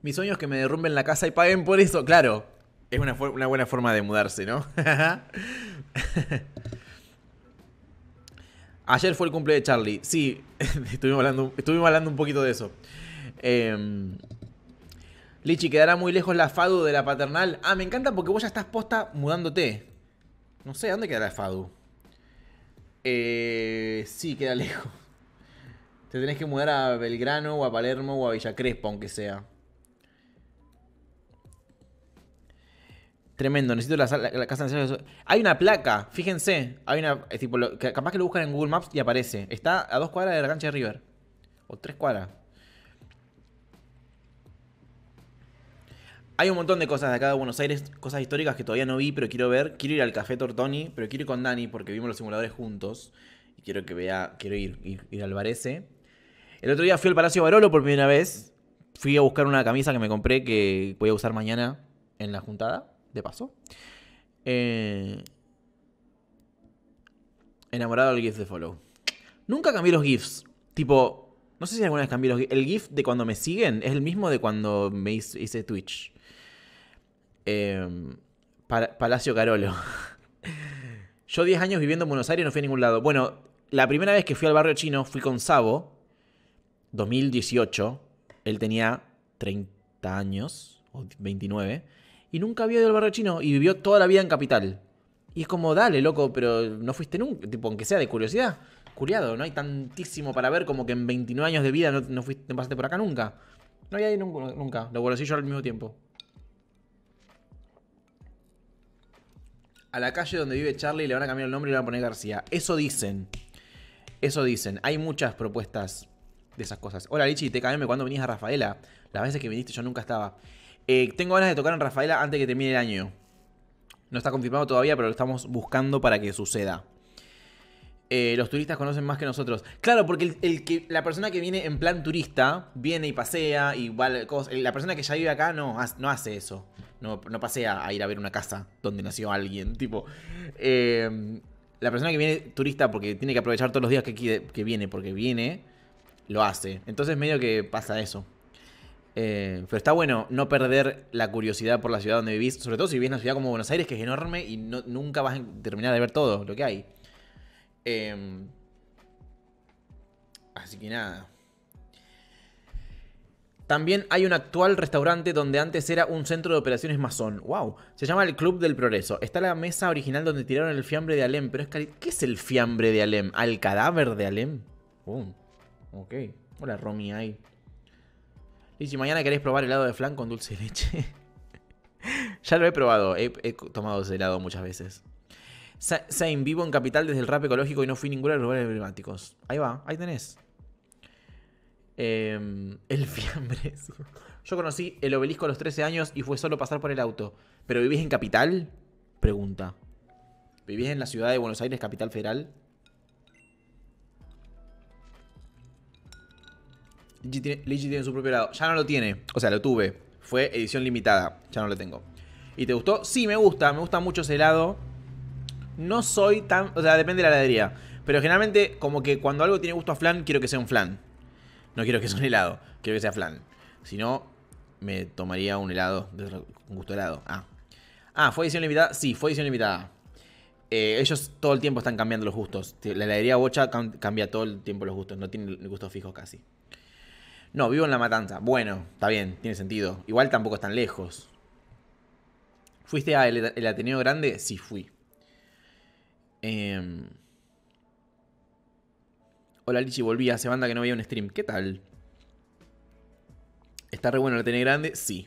Mis sueños que me derrumben la casa y paguen por eso, claro. Es una, buena forma de mudarse, ¿no? Ayer fue el cumple de Charlie. Sí, estuvimos hablando, hablando un poquito de eso. Em, Lichi, quedará muy lejos la FADU de la paternal. Ah, me encanta porque vos ya estás posta mudándote. No sé, dónde quedará la FADU? Eh, sí, queda lejos. Te tenés que mudar a Belgrano o a Palermo o a Villa Crespo, aunque sea. Tremendo, necesito la, la, la casa de Hay una placa, fíjense. Hay una. Eh, capaz que lo buscan en Google Maps y aparece. Está a dos cuadras de la cancha de River. O tres cuadras. Hay un montón de cosas de acá de Buenos Aires, cosas históricas que todavía no vi, pero quiero ver. Quiero ir al Café Tortoni, pero quiero ir con Dani porque vimos los simuladores juntos. Y quiero que vea. Quiero ir, ir, al Varese. El otro día fui al Palacio Barolo por primera vez. Fui a buscar una camisa que me compré que voy a usar mañana en la juntada paso. Eh, enamorado del GIF de follow. Nunca cambié los GIFs. Tipo, no sé si alguna vez cambié los GIFs. El GIF de cuando me siguen es el mismo de cuando me hice, Twitch. Eh, Palacio Carolo. Yo 10 años viviendo en Buenos Aires no fui a ningún lado. Bueno, la primera vez que fui al barrio chino fui con Sabo, 2018. Él tenía 30 años, o 29 y nunca había ido al barrio chino y vivió toda la vida en capital. Y es como, dale, loco, pero no fuiste nunca, tipo, aunque sea de curiosidad. Curiado, no hay tantísimo para ver como que en 29 años de vida no, fuiste, pasaste por acá nunca. No había ido nunca, nunca. Lo conocí yo al mismo tiempo. A la calle donde vive Charlie le van a cambiar el nombre y le van a poner García. Eso dicen. Eso dicen. Hay muchas propuestas de esas cosas. Hola, Lichi, te cambié cuando viniste a Rafaela. Las veces que viniste yo nunca estaba. Eh, tengo ganas de tocar en Rafaela antes que termine el año. No está confirmado todavía, pero lo estamos buscando para que suceda. Eh, los turistas conocen más que nosotros. Claro, porque la persona que viene en plan turista viene y pasea y va eh, La persona que ya vive acá no, no hace eso. No, no, pasea a ir a ver una casa donde nació alguien. Tipo, la persona que viene turista porque tiene que aprovechar todos los días que, que viene, porque viene, lo hace. Entonces, medio que pasa eso. Eh, pero está bueno no perder la curiosidad por la ciudad donde vivís, sobre todo si vivís en una ciudad como Buenos Aires, que es enorme y no, nunca vas a terminar de ver todo lo que hay. Em, así que nada. También hay un actual restaurante donde antes era un centro de operaciones masón. ¡Wow! Se llama el Club del Progreso. Está la mesa original donde tiraron el fiambre de Alem, pero es que... ¿Qué es el fiambre de Alem? ¿Al cadáver de Alem? Oh, ok. Hola, Romy, ahí. Y si mañana querés probar helado de flan con dulce de leche. ya lo he probado, he, tomado ese helado muchas veces. Sa vivo en Capital desde el rap ecológico y no fui ninguno de los lugares emblemáticos. Ahí va, ahí tenés. Em, el fiambre. Yo conocí el obelisco a los 13 años y fue solo pasar por el auto. ¿Pero vivís en Capital? Pregunta. ¿Vivís en la ciudad de Buenos Aires, Capital Federal? Lichi tiene, su propio helado. Ya no lo tiene. O sea, lo tuve. Fue edición limitada. Ya no lo tengo. ¿Y te gustó? Sí, me gusta. Me gusta mucho ese helado. No soy tan... O sea, depende de la heladería. Pero generalmente, como que cuando algo tiene gusto a flan, quiero que sea un flan. No quiero que sea un helado. Quiero que sea flan. Si no, me tomaría un helado. Un gusto helado. Ah. Ah, ¿fue edición limitada? Sí, fue edición limitada. Eh, ellos todo el tiempo están cambiando los gustos. La heladería Bocha cambia todo el tiempo los gustos. No tiene gustos fijos casi. No, vivo en La Matanza. Bueno, está bien, tiene sentido. Igual tampoco es tan lejos. ¿Fuiste al el, Ateneo Grande? Sí, fui. Em. Hola Lichi, volví. Hace banda que no veía un stream. ¿Qué tal? ¿Está re bueno el Ateneo Grande? Sí.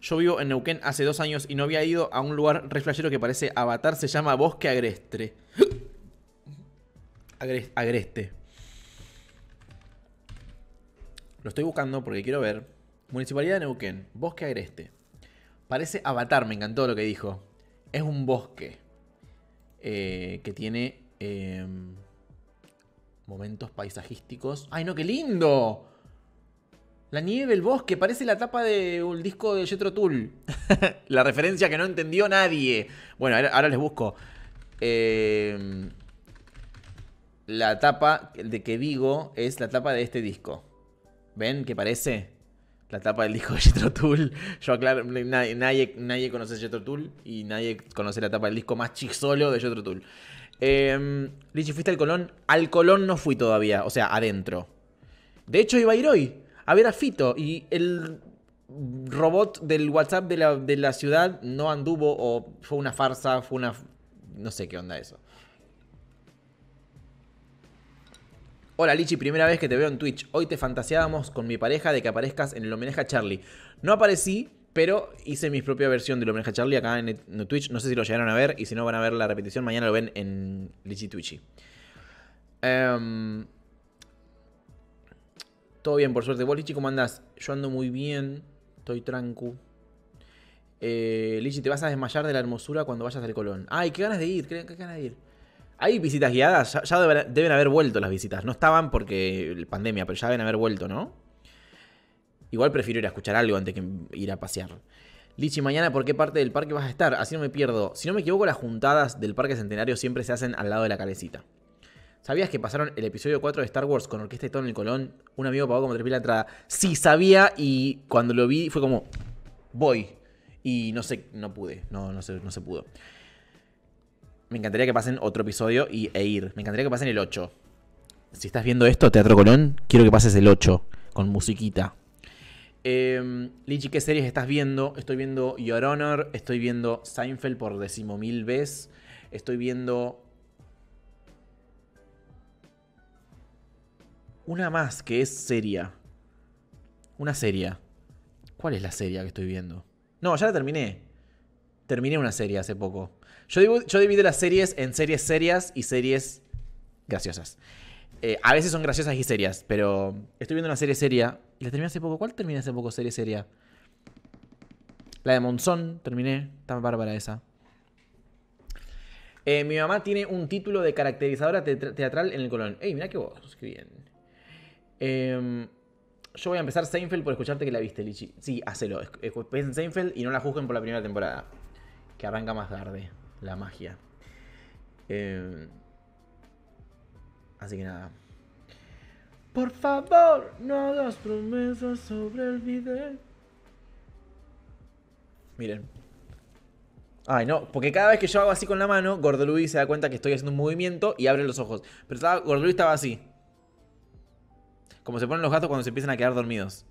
Yo vivo en Neuquén hace dos años y no había ido a un lugar reflejero que parece Avatar. Se llama Bosque Agreste. Agreste. Lo estoy buscando porque quiero ver. Municipalidad de Neuquén, bosque agreste. Parece avatar, me encantó lo que dijo. Es un bosque eh, que tiene em, momentos paisajísticos. ¡Ay, no, qué lindo! La nieve, el bosque, parece la tapa de un disco de Jetro Tool. la referencia que no entendió nadie. Bueno, ahora les busco. Em, la tapa de que digo es la tapa de este disco. ¿Ven qué parece? La tapa del disco de Jethro Yo aclaro, nadie, nadie, conoce Jethro Tool y nadie conoce la tapa del disco más chisolo de Jethro Tool. Eh, em, ¿fuiste al Colón? Al Colón no fui todavía, o sea, adentro. De hecho, iba a ir hoy a ver a Fito y el robot del WhatsApp de la, de la ciudad no anduvo o fue una farsa, fue una... no sé qué onda eso. Hola Lichi, primera vez que te veo en Twitch. Hoy te fantaseábamos con mi pareja de que aparezcas en el homenaje a Charlie. No aparecí, pero hice mi propia versión de homenaje a Charlie acá en, Twitch. No sé si lo llegaron a ver y si no van a ver la repetición, mañana lo ven en Lichi Twitchy. Em, todo bien, por suerte. ¿Vos, Lichi, cómo andás? Yo ando muy bien, estoy tranco. Eh, Lichi, te vas a desmayar de la hermosura cuando vayas al Colón. Ay, qué ganas de ir, qué ganas de ir. Hay visitas guiadas, ya, deben, haber vuelto las visitas. No estaban porque pandemia, pero ya deben haber vuelto, ¿no? Igual prefiero ir a escuchar algo antes que ir a pasear. Lichi, mañana, ¿por qué parte del parque vas a estar? Así no me pierdo. Si no me equivoco, las juntadas del Parque Centenario siempre se hacen al lado de la calecita. ¿Sabías que pasaron el episodio 4 de Star Wars con orquesta y todo en el Colón? Un amigo pagó como tres la entrada. Sí, sabía y cuando lo vi fue como, voy. Y no sé, no pude, no, no, se, no se pudo me encantaría que pasen otro episodio y, e ir. Me encantaría que pasen el 8. Si estás viendo esto, Teatro Colón, quiero que pases el 8 con musiquita. Eh, ¿qué series estás viendo? Estoy viendo Your Honor, estoy viendo Seinfeld por decimomil vez, estoy viendo... Una más que es seria. Una serie. ¿Cuál es la serie que estoy viendo? No, ya la terminé. Terminé una serie hace poco. Yo, divido, las series en series serias y series graciosas. Eh, a veces son graciosas y serias, pero estoy viendo una serie seria. la terminé hace poco. ¿Cuál terminé hace poco serie seria? La de Monzón, terminé. Está bárbara esa. Eh, mi mamá tiene un título de caracterizadora teatral en el Colón. ¡Ey, mirá que vos! ¡Qué bien! Em, yo voy a empezar Seinfeld por escucharte que la viste, Lichi. Sí, hacelo. Piensen Seinfeld y no la juzguen por la primera temporada. Que arranca más tarde la magia. Em, así que nada. Por favor, no hagas promesas sobre el video. Miren. Ay, no, porque cada vez que yo hago así con la mano, Gordolubi se da cuenta que estoy haciendo un movimiento y abre los ojos. Pero estaba, estaba así. Como se ponen los gatos cuando se empiezan a quedar dormidos.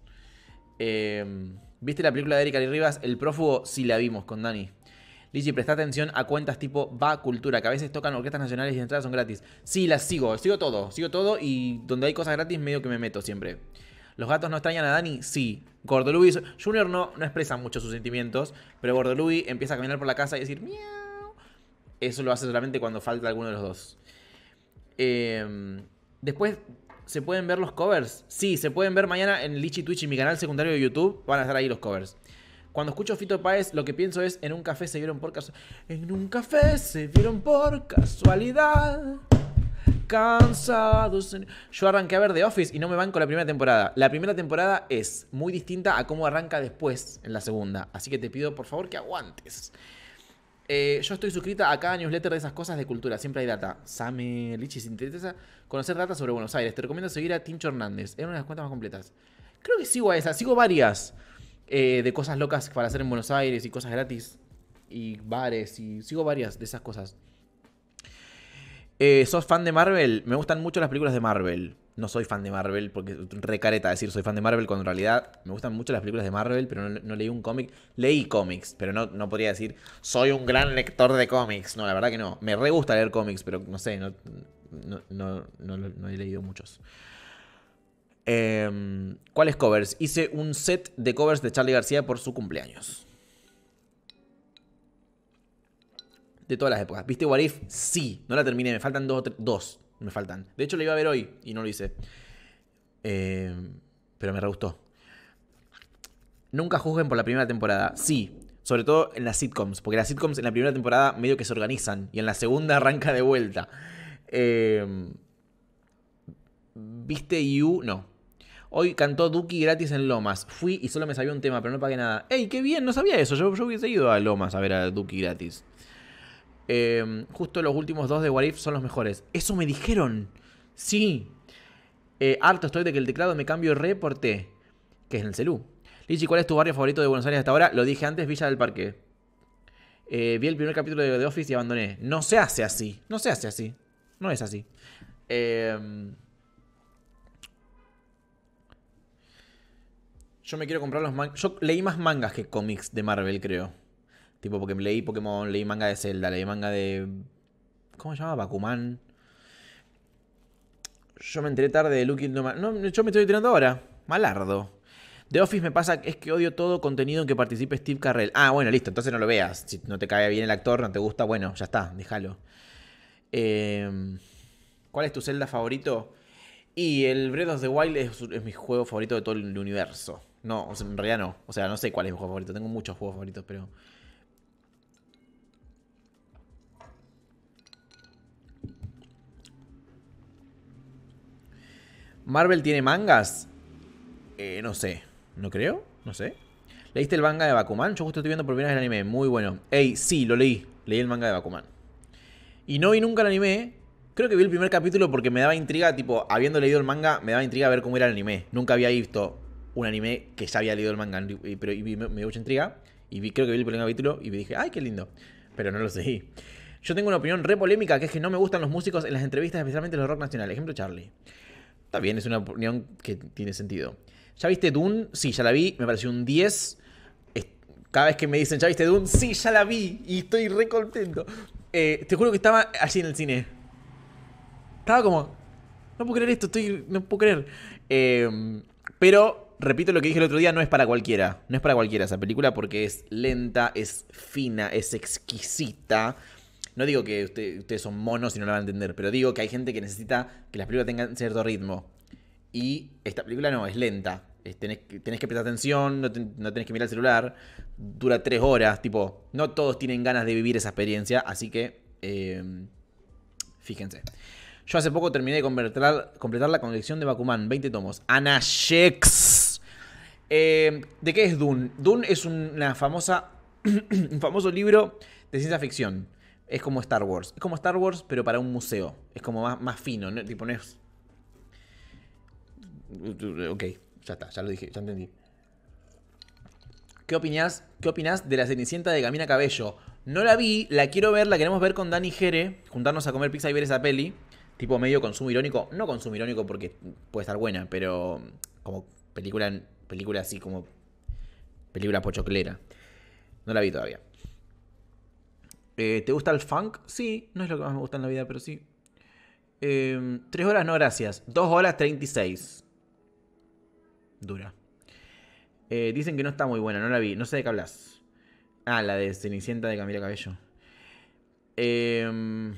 Em, ¿Viste la película de Erika Rivas? El prófugo sí la vimos con Dani. Lichi, presta atención a cuentas tipo Va Cultura, que a veces tocan orquestas nacionales y entradas son gratis. Sí, las sigo, sigo todo, sigo todo y donde hay cosas gratis medio que me meto siempre. ¿Los gatos no extrañan a Dani? Sí. Gordo Junior no, no expresa mucho sus sentimientos, pero Gordo empieza a caminar por la casa y decir miau. Eso lo hace solamente cuando falta alguno de los dos. Em, después, ¿se pueden ver los covers? Sí, se pueden ver mañana en Lichi Twitch y mi canal secundario de YouTube. Van a estar ahí los covers. Cuando escucho Fito Páez, lo que pienso es en un café se vieron por casualidad. En un café se vieron por casualidad. Cansados. Yo arranqué a ver The Office y no me banco la primera temporada. La primera temporada es muy distinta a cómo arranca después en la segunda. Así que te pido por favor que aguantes. Eh, yo estoy suscrita a cada newsletter de esas cosas de cultura. Siempre hay data. Same Lichi, si te interesa conocer data sobre Buenos Aires, te recomiendo seguir a Tincho Hernández. Es una de las cuentas más completas. Creo que sigo a esa, sigo varias. Eh, de cosas locas para hacer en Buenos Aires y cosas gratis y bares y sigo varias de esas cosas. Eh, ¿Sos fan de Marvel? Me gustan mucho las películas de Marvel. No soy fan de Marvel porque recareta decir soy fan de Marvel cuando en realidad me gustan mucho las películas de Marvel, pero no, leí un cómic. Leí cómics, pero no, no podría decir soy un gran lector de cómics. No, la verdad que no. Me re gusta leer cómics, pero no sé, no, no, no he leído muchos. Em, ¿Cuáles covers? Hice un set de covers de Charlie García por su cumpleaños. De todas las épocas. ¿Viste Warif? Sí, no la terminé, me faltan dos Dos, me faltan. De hecho, la iba a ver hoy y no lo hice. Em, pero me re gustó. Nunca juzguen por la primera temporada. Sí, sobre todo en las sitcoms, porque las sitcoms en la primera temporada medio que se organizan y en la segunda arranca de vuelta. Em, ¿Viste You? No. Hoy cantó Duki gratis en Lomas. Fui y solo me sabía un tema, pero no pagué nada. ¡Ey, qué bien! No sabía eso. Yo, hubiese ido a Lomas a ver a Duki gratis. Em, justo los últimos dos de Warif son los mejores. Eso me dijeron. Sí. Eh, harto estoy de que el teclado me cambio re por T, que es en el celú. Lichi, ¿cuál es tu barrio favorito de Buenos Aires hasta ahora? Lo dije antes, Villa del Parque. Eh, vi el primer capítulo de The Office y abandoné. No se hace así. No se hace así. No es así. Eh, Yo me quiero comprar los mangas. Yo leí más mangas que cómics de Marvel, creo. Tipo, porque leí Pokémon, leí manga de Zelda, leí manga de. ¿Cómo se llama? Bakuman. Yo me enteré tarde de Luke. No, yo me estoy enterando ahora. Malardo. The Office me pasa es que odio todo contenido en que participe Steve Carrell. Ah, bueno, listo, entonces no lo veas. Si no te cae bien el actor, no te gusta, bueno, ya está, déjalo. Em, ¿Cuál es tu Zelda favorito? Y el Breath of the Wild es mi juego favorito de todo el universo. No, en realidad no. O sea, no sé cuál es mi juego favorito. Tengo muchos juegos favoritos, pero. ¿Marvel tiene mangas? Eh, no sé. No creo. No sé. ¿Leíste el manga de Bakuman? Yo justo estoy viendo por primera vez el anime. Muy bueno. Ey, sí, lo leí. Leí el manga de Bakuman. Y no vi nunca el anime. Creo que vi el primer capítulo porque me daba intriga, tipo, habiendo leído el manga, me daba intriga ver cómo era el anime. Nunca había visto un anime que ya había leído el manga, y, pero me, dio mucha intriga. Y creo que vi el primer capítulo y me dije, ay, qué lindo. Pero no lo seguí. Yo tengo una opinión re polémica, que es que no me gustan los músicos en las entrevistas, especialmente los rock nacionales. Ejemplo, Charlie. Está bien, es una opinión que tiene sentido. ¿Ya viste Dune? Sí, ya la vi, me pareció un 10. Cada vez que me dicen, ¿ya viste Dune? Sí, ya la vi y estoy re contento. Eh, te juro que estaba allí en el cine. Estaba como, no puedo creer esto, estoy, no puedo creer. Eh, pero repito lo que dije el otro día, no es para cualquiera. No es para cualquiera esa película porque es lenta, es fina, es exquisita. No digo que ustedes son monos y no la van a entender, pero digo que hay gente que necesita que las películas tengan cierto ritmo. Y esta película no, es lenta. tenés, que prestar atención, no, tenés que mirar el celular. Dura tres horas, tipo, no todos tienen ganas de vivir esa experiencia, así que eh, fíjense. Yo hace poco terminé de completar, la colección de Bakuman, 20 tomos. Ana eh, ¿De qué es Dune? Dune es una famosa, un famoso libro de ciencia ficción. Es como Star Wars. Es como Star Wars, pero para un museo. Es como más, más fino, ¿no? Tipo, no es... Ok, ya está, ya lo dije, ya entendí. ¿Qué opinás, ¿Qué opinas de la Cenicienta de Camina Cabello? No la vi, la quiero ver, la queremos ver con Dani Jere, juntarnos a comer pizza y ver esa peli. Tipo medio consumo irónico. No consumo irónico porque puede estar buena, pero como película película así como película pochoclera. No la vi todavía. Eh, ¿Te gusta el funk? Sí, no es lo que más me gusta en la vida, pero sí. Em, tres horas no, gracias. Dos horas treinta y seis Dura. Eh, dicen que no está muy buena, no la vi. No sé de qué hablas. Ah, la de Cenicienta de Camila Cabello. Em,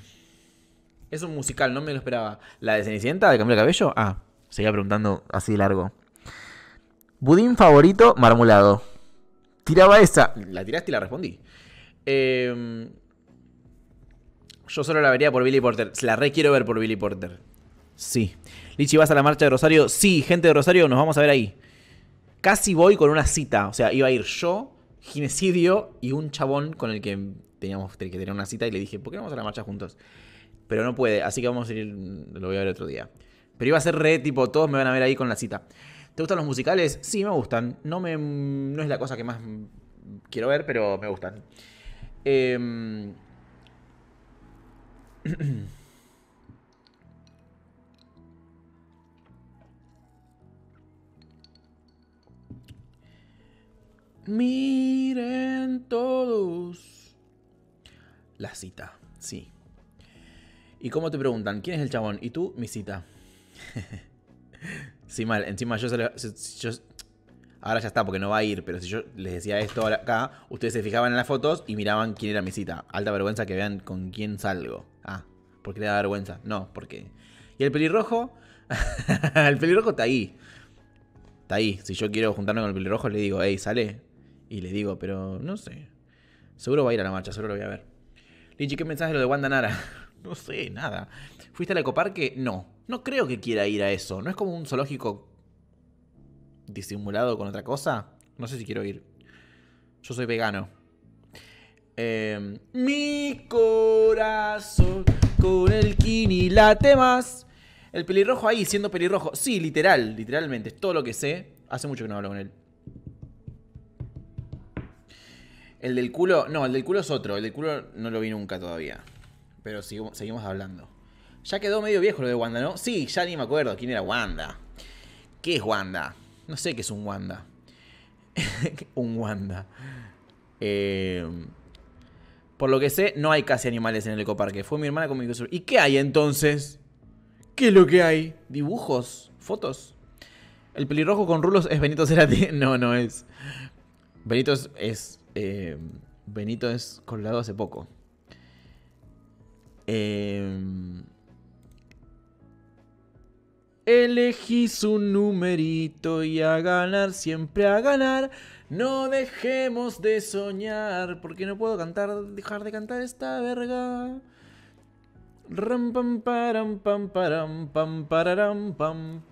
es un musical, no me lo esperaba. ¿La de Cenicienta de Camila Cabello? Ah, seguía preguntando así largo. Budín favorito, marmulado. Tiraba esa. La tiraste y la respondí. Em, yo solo la vería por Billy Porter. La re quiero ver por Billy Porter. Sí. Lichi, ¿vas a la marcha de Rosario? Sí, gente de Rosario, nos vamos a ver ahí. Casi voy con una cita. O sea, iba a ir yo, Ginecidio y un chabón con el que teníamos que tener una cita y le dije, ¿por qué no vamos a la marcha juntos? Pero no puede, así que vamos a ir, lo voy a ver otro día. Pero iba a ser re tipo, todos me van a ver ahí con la cita. ¿Te gustan los musicales? Sí, me gustan. No, no es la cosa que más quiero ver, pero me gustan. Em, Miren todos. La cita, sí. ¿Y cómo te preguntan? ¿Quién es el chabón? ¿Y tú? Mi cita. Sí, mal. Encima yo, Ahora ya está, porque no va a ir. Pero si yo les decía esto acá, ustedes se fijaban en las fotos y miraban quién era mi cita. Alta vergüenza que vean con quién salgo. Ah, porque le da vergüenza. No, porque. Y el pelirrojo. el pelirrojo está ahí. Está ahí. Si yo quiero juntarme con el pelirrojo, le digo, Ey, sale. Y le digo, pero no sé. Seguro va a ir a la marcha, seguro lo voy a ver. Lichi, ¿qué mensaje lo de Wanda Nara? no sé, nada. ¿Fuiste al ecoparque? No. No creo que quiera ir a eso. ¿No es como un zoológico disimulado con otra cosa? No sé si quiero ir. Yo soy vegano. Em, mi corazón con el kini late más. El pelirrojo ahí, siendo pelirrojo. Sí, literal, literalmente. Es todo lo que sé. Hace mucho que no hablo con él. El del culo, no, el del culo es otro. El del culo no lo vi nunca todavía pero seguimos hablando. Ya quedó medio viejo lo de Wanda, ¿no? Sí, ya ni me acuerdo quién era Wanda. ¿Qué es Wanda? No sé qué es un Wanda. un Wanda. Em, por lo que sé, no hay casi animales en el ecoparque. Fue mi hermana con mi ¿Y qué hay entonces? ¿Qué es lo que hay? ¿Dibujos? ¿Fotos? ¿El pelirrojo con rulos es Benito Cerati? No, no es. Benito es. Em, Benito es colgado hace poco. Eh, elegí su numerito y a ganar, siempre a ganar. No dejemos de soñar, porque no puedo cantar, dejar de cantar esta verga. Ram pam param pam param pam pam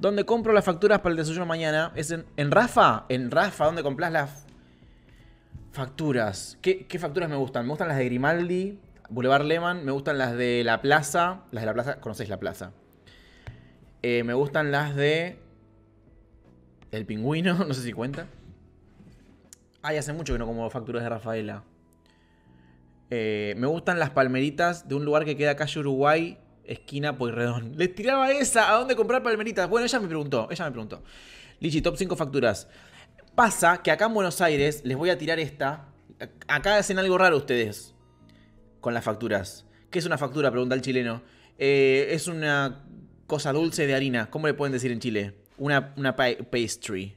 Donde compro las facturas para el desayuno mañana es en, Rafa, en Rafa, donde compras las facturas. ¿Qué facturas me gustan? Me gustan las de Grimaldi, Boulevard Lehman, me gustan las de la plaza. Las de la plaza, conocéis la plaza. Eh, me gustan las de. El pingüino, no sé si cuenta. Ay, hace mucho que no como facturas de Rafaela. Eh, me gustan las palmeritas de un lugar que queda calle Uruguay, esquina Poirredón. Les tiraba esa, ¿a dónde comprar palmeritas? Bueno, ella me preguntó, ella me preguntó. Lichi, top 5 facturas. Pasa que acá en Buenos Aires, les voy a tirar esta. Acá hacen algo raro ustedes con las facturas. ¿Qué es una factura? Pregunta el chileno. Eh, es una cosa dulce de harina. ¿Cómo le pueden decir en Chile? Una, pastry.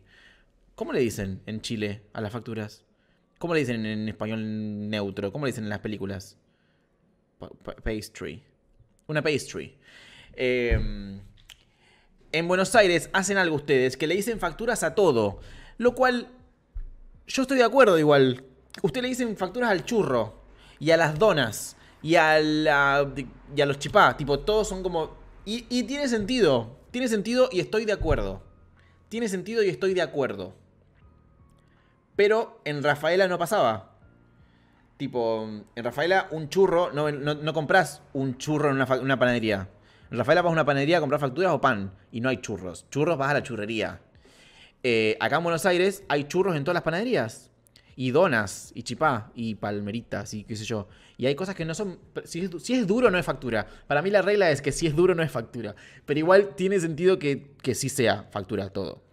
¿Cómo le dicen en Chile a las facturas? ¿Cómo le dicen en español neutro? ¿Cómo le dicen en las películas? pastry. Una pastry. Em, en Buenos Aires hacen algo ustedes, que le dicen facturas a todo. Lo cual, yo estoy de acuerdo igual. Usted le dicen facturas al churro y a las donas y a, los chipá. Tipo, todos son como... Y, tiene sentido. Tiene sentido y estoy de acuerdo. Tiene sentido y estoy de acuerdo. Pero en Rafaela no pasaba. Tipo, en Rafaela un churro, no, compras un churro en una, panadería. En Rafaela vas a una panadería a comprar facturas o pan y no hay churros. Churros vas a la churrería. Eh, acá en Buenos Aires hay churros en todas las panaderías y donas, y chipá, y palmeritas, y qué sé yo. Y hay cosas que no son. Si es, duro, no es factura. Para mí la regla es que si es duro, no es factura. Pero igual tiene sentido que, sí sea factura todo.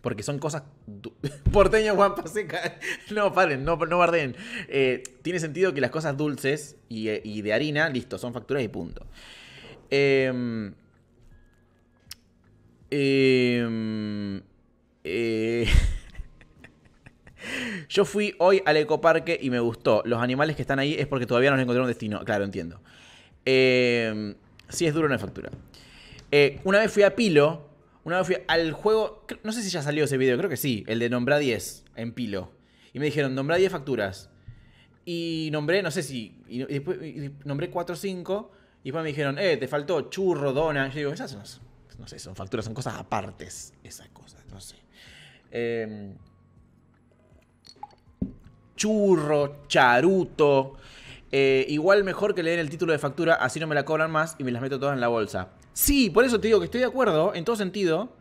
Porque son cosas. Porteño guapa seca. No, paren, no, no bardeen. Eh, tiene sentido que las cosas dulces eh, y, de harina, listo, son facturas y punto. Em, em, eh, eh Yo fui hoy al ecoparque y me gustó. Los animales que están ahí es porque todavía no les encontraron destino. Claro, entiendo. Em, si es duro, una factura. Eh, una vez fui a Pilo. Una vez fui al juego. No sé si ya salió ese video, creo que sí. El de nombrar 10 en Pilo. Y me dijeron, nombra 10 facturas. Y nombré, no sé si. Y después, nombré 4 o 5. Y después me dijeron, eh, te faltó churro, dona. Yo digo, esas no, no sé, son facturas, son cosas apartes. Esas cosas, no sé. Eh, churro, charuto. Eh, igual mejor que le den el título de factura, así no me la cobran más y me las meto todas en la bolsa. Sí, por eso te digo que estoy de acuerdo, en todo sentido,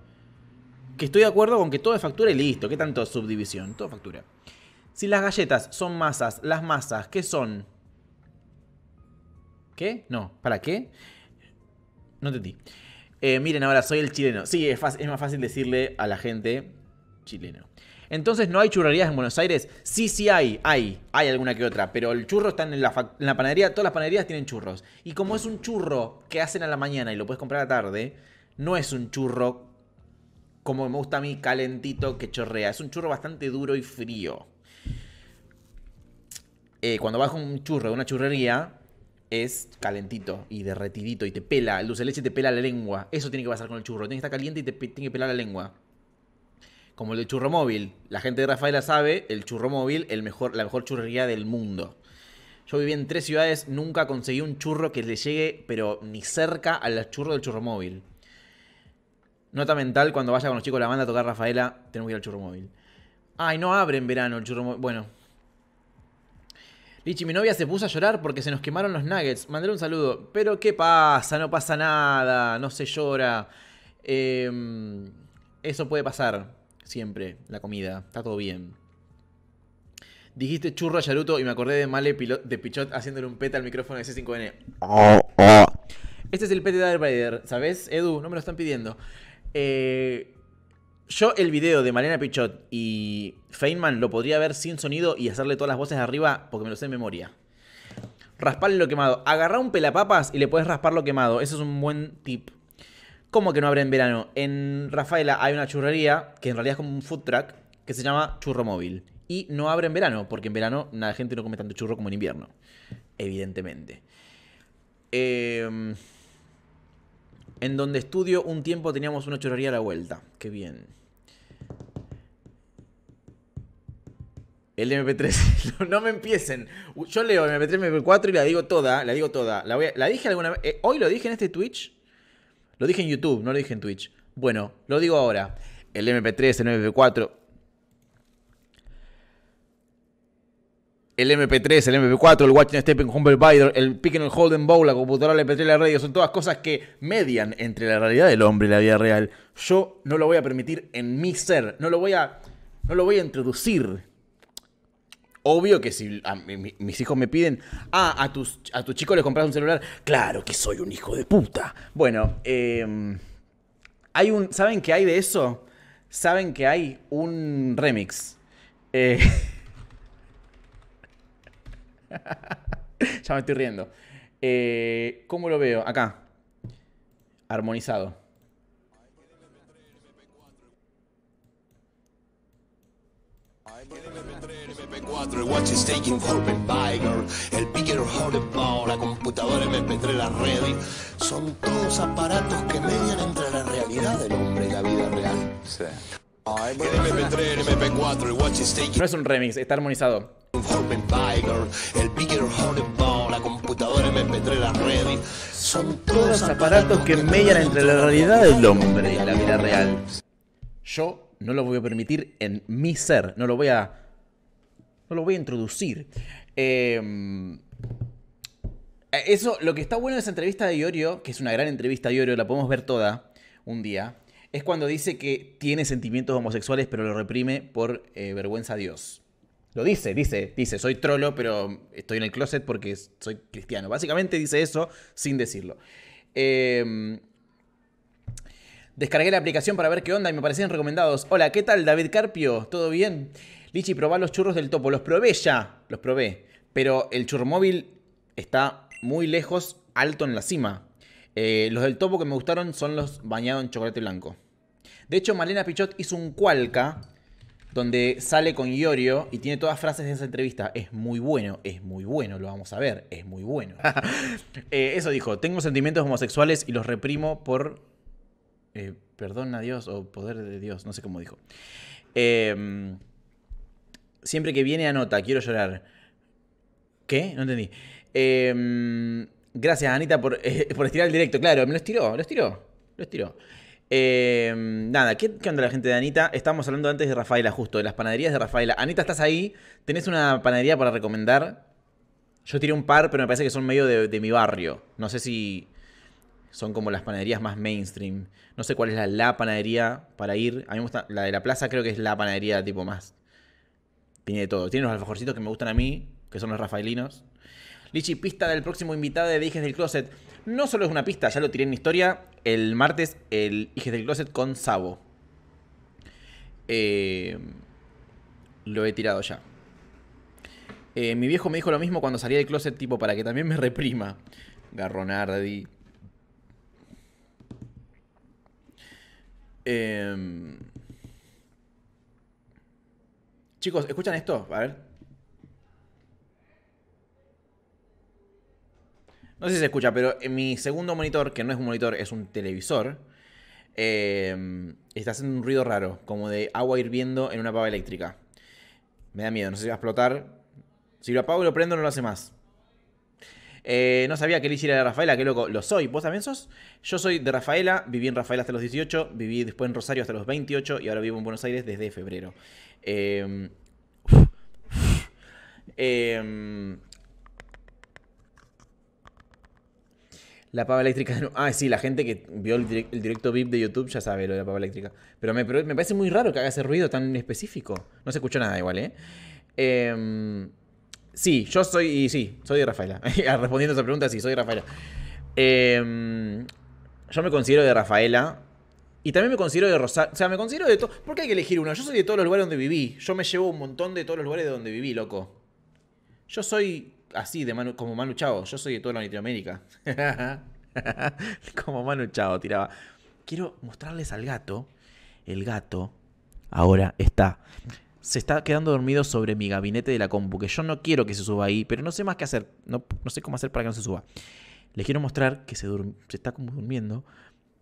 que estoy de acuerdo con que todo es factura y listo. ¿Qué tanto subdivisión? Todo factura. Si las galletas son masas, las masas, ¿qué son? ¿Qué? No, ¿para qué? No entendí. Eh, miren, ahora soy el chileno. Sí, es más fácil decirle a la gente chileno. Entonces, ¿no hay churrerías en Buenos Aires? Sí, sí hay, hay, hay alguna que otra, pero el churro está en la, panadería, todas las panaderías tienen churros. Y como es un churro que hacen a la mañana y lo puedes comprar a la tarde, no es un churro como me gusta a mí, calentito, que chorrea. Es un churro bastante duro y frío. Eh, cuando vas un churro de una churrería, es calentito y derretidito y te pela. El dulce de leche te pela la lengua. Eso tiene que pasar con el churro. Tiene que estar caliente y te tiene que pelar la lengua como el de Churro Móvil. La gente de Rafaela sabe, el Churro Móvil, el mejor, la mejor churrería del mundo. Yo viví en tres ciudades, nunca conseguí un churro que le llegue, pero ni cerca al churro del Churro Móvil. Nota mental, cuando vaya con los chicos la banda a tocar Rafaela, tenemos que ir al Churro Móvil. Ay, no abre en verano el Churro Móvil. Bueno. Lichi, mi novia se puso a llorar porque se nos quemaron los nuggets. Mandé un saludo. Pero ¿qué pasa? No pasa nada. No se llora. Em, eso puede pasar siempre la comida, está todo bien. Dijiste churro a Yaruto y me acordé de Male de Pichot haciéndole un peta al micrófono de C5N. Este es el pet de Darth ¿sabes? Edu, no me lo están pidiendo. Eh, yo el video de Malena Pichot y Feynman lo podría ver sin sonido y hacerle todas las voces arriba porque me lo sé en memoria. Rasparle lo quemado. Agarrá un pelapapas y le podés raspar lo quemado. Eso es un buen tip. ¿Cómo que no abre en verano? En Rafaela hay una churrería, que en realidad es como un food truck, que se llama Churro Móvil. Y no abre en verano, porque en verano la gente no come tanto churro como en invierno. Evidentemente. Em, en donde estudio un tiempo teníamos una churrería a la vuelta. Qué bien. El MP3, no me empiecen. Yo leo MP3, MP4 y la digo toda, la digo toda. La, dije alguna vez. Eh, hoy lo dije en este Twitch lo dije en YouTube, no lo dije en Twitch. Bueno, lo digo ahora. El MP3, el MP4. El MP3, el MP4, el Watching Step Humble el Pick and Holden Bowl, la computadora, el MP3, la radio, son todas cosas que median entre la realidad del hombre y la vida real. Yo no lo voy a permitir en mi ser, no lo voy a, no lo voy a introducir Obvio que si mis hijos me piden, ah, a tus, a tus chicos les compras un celular, claro que soy un hijo de puta. Bueno, em, hay un, ¿saben qué hay de eso? Saben que hay un remix. Eh, ya me estoy riendo. Eh, ¿Cómo lo veo? Acá. Armonizado. MP4, Watch el picker la computadora MP3, la son todos aparatos que median entre la realidad del hombre y la vida real. mp MP4, Watch No es un remix, está armonizado. la computadora MP3, la son todos aparatos que median entre la realidad del hombre y la vida real. Yo no lo voy a permitir en mi ser, no lo voy a no lo voy a introducir. Em, eh, eso, lo que está bueno de esa entrevista de Iorio, que es una gran entrevista de Iorio, la podemos ver toda un día, es cuando dice que tiene sentimientos homosexuales pero lo reprime por eh, vergüenza a Dios. Lo dice, dice, dice, soy trolo pero estoy en el closet porque soy cristiano. Básicamente dice eso sin decirlo. Em, descargué la aplicación para ver qué onda y me parecían recomendados. Hola, ¿qué tal David Carpio? ¿Todo bien? Dichi, probá los churros del topo. Los probé ya, los probé. Pero el churromóvil está muy lejos, alto en la cima. Eh, los del topo que me gustaron son los bañados en chocolate blanco. De hecho, Malena Pichot hizo un cualca donde sale con Iorio y tiene todas frases de esa entrevista. Es muy bueno, es muy bueno, lo vamos a ver, es muy bueno. Eh, eso dijo, tengo sentimientos homosexuales y los reprimo por eh, perdón a Dios o poder de Dios, no sé cómo dijo. Eh, Siempre que viene anota, quiero llorar. ¿Qué? No entendí. Em, gracias, Anita, por, eh, por, estirar el directo. Claro, me lo estiró, lo estiró, lo estiró. Em, nada, ¿qué, ¿qué, onda la gente de Anita? Estábamos hablando antes de Rafaela, justo, de las panaderías de Rafaela. Anita, ¿estás ahí? ¿Tenés una panadería para recomendar? Yo tiré un par, pero me parece que son medio de, mi barrio. No sé si son como las panaderías más mainstream. No sé cuál es la, la panadería para ir. A mí me gusta, la de la plaza creo que es la panadería tipo más tiene de todo. Tiene los alfajorcitos que me gustan a mí, que son los rafaelinos. Lichi, pista del próximo invitado de dijes del Closet. No solo es una pista, ya lo tiré en historia. El martes, el Dijes del Closet con Sabo. Eh, lo he tirado ya. Eh, mi viejo me dijo lo mismo cuando salía del closet, tipo, para que también me reprima. Garronardi. Eh, Chicos, ¿escuchan esto? A ver. No sé si se escucha, pero en mi segundo monitor, que no es un monitor, es un televisor, em, está haciendo un ruido raro, como de agua hirviendo en una pava eléctrica. Me da miedo, no sé si va a explotar. Si lo apago y lo prendo, no lo hace más. Eh, no sabía que él era de Rafaela, qué loco. Lo soy. ¿Vos también sos? Yo soy de Rafaela, viví en Rafaela hasta los 18, viví después en Rosario hasta los 28 y ahora vivo en Buenos Aires desde febrero. Em, em, la pava eléctrica. Ah, sí, la gente que vio el, directo VIP de YouTube ya sabe lo de la pava eléctrica. Pero me, parece muy raro que haga ese ruido tan específico. No se escuchó nada igual, ¿eh? eh Sí, yo soy. Sí, soy de Rafaela. Respondiendo a esa pregunta, sí, soy de Rafaela. Em, yo me considero de Rafaela. Y también me considero de Rosario. O sea, me considero de todo. ¿Por qué hay que elegir uno? Yo soy de todos los lugares donde viví. Yo me llevo un montón de todos los lugares de donde viví, loco. Yo soy así, de Manu, como Manu Chao. Yo soy de toda la Latinoamérica. como Manu Chao tiraba. Quiero mostrarles al gato. El gato ahora está se está quedando dormido sobre mi gabinete de la compu, que yo no quiero que se suba ahí, pero no sé más qué hacer, no, sé cómo hacer para que no se suba. Les quiero mostrar que se, está como durmiendo,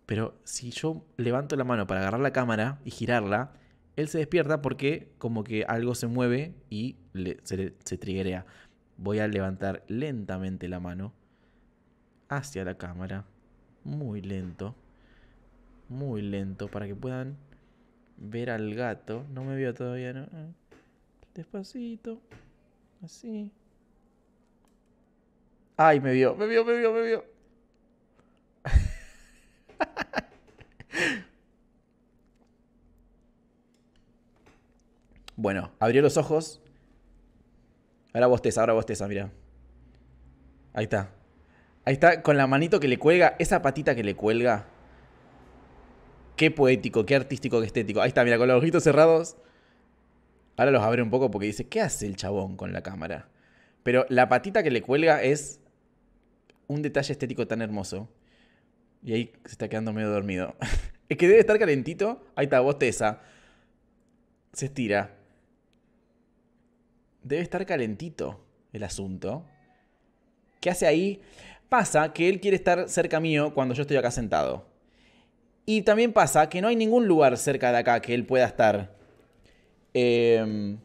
pero si yo levanto la mano para agarrar la cámara y girarla, él se despierta porque como que algo se mueve y se, se triguea. Voy a levantar lentamente la mano hacia la cámara. Muy lento. Muy lento para que puedan ver al gato. No me vio todavía, ¿no? Ah, despacito. Así. Ay, me vio, me vio, me vio, me vio. bueno, abrió los ojos. Ahora bosteza, ahora bosteza, mira. Ahí está. Ahí está, con la manito que le cuelga, esa patita que le cuelga Qué poético, qué artístico, qué estético. Ahí está, mira, con los ojitos cerrados. Ahora los abre un poco porque dice, ¿qué hace el chabón con la cámara? Pero la patita que le cuelga es un detalle estético tan hermoso. Y ahí se está quedando medio dormido. es que debe estar calentito. Ahí está, bosteza. Se estira. Debe estar calentito el asunto. ¿Qué hace ahí? Pasa que él quiere estar cerca mío cuando yo estoy acá sentado. Y también pasa que no hay ningún lugar cerca de acá que él pueda estar. Em,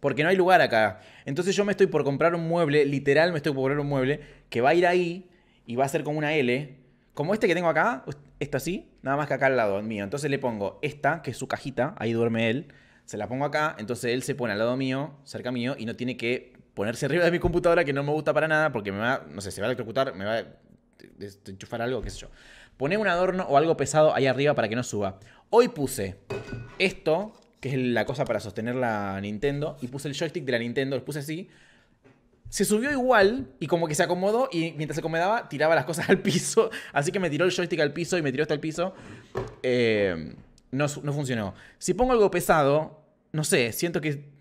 porque no hay lugar acá. Entonces yo me estoy por comprar un mueble, literal me estoy por comprar un mueble, que va a ir ahí y va a ser como una L. Como este que tengo acá, esto así, nada más que acá al lado mío. Entonces le pongo esta, que es su cajita, ahí duerme él. Se la pongo acá, entonces él se pone al lado mío, cerca mío, y no tiene que ponerse arriba de mi computadora, que no me gusta para nada, porque me va, no sé, se va a electrocutar, me va a enchufar algo, qué sé yo. Poné un adorno o algo pesado ahí arriba para que no suba. Hoy puse esto, que es la cosa para sostener la Nintendo, y puse el joystick de la Nintendo, lo puse así. Se subió igual y como que se acomodó y mientras se acomodaba tiraba las cosas al piso. Así que me tiró el joystick al piso y me tiró hasta el piso. Eh, no, no funcionó. Si pongo algo pesado, no sé, siento que...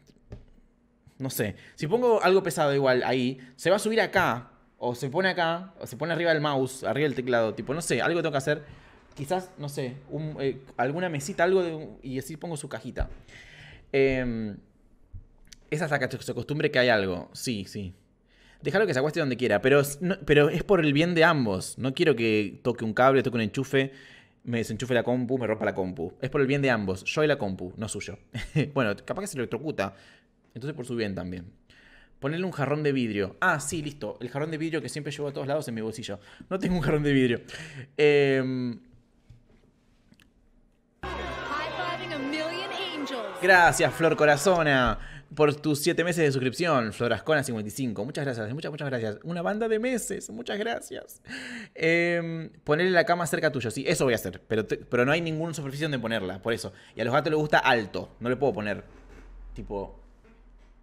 No sé. Si pongo algo pesado igual ahí, se va a subir acá, o se pone acá, o se pone arriba del mouse, arriba del teclado, tipo, no sé, algo tengo que hacer. Quizás, no sé, eh, alguna mesita, algo, de, y así pongo su cajita. Em, esa que se costumbre que hay algo, sí, sí. Déjalo que se acueste donde quiera, pero, pero es por el bien de ambos. No quiero que toque un cable, toque un enchufe, me desenchufe la compu, me rompa la compu. Es por el bien de ambos, yo y la compu, no suyo. bueno, capaz que se electrocuta. Entonces por su bien también. Ponerle un jarrón de vidrio. Ah, sí, listo. El jarrón de vidrio que siempre llevo a todos lados en mi bolsillo. No tengo un jarrón de vidrio. Em, gracias, Flor Corazona, por tus siete meses de suscripción. Florascona55. Muchas gracias, muchas, muchas gracias. Una banda de meses, muchas gracias. Em, ponerle la cama cerca tuya. sí, eso voy a hacer. Pero, pero no hay ninguna superficie donde ponerla, por eso. Y a los gatos les gusta alto, no le puedo poner tipo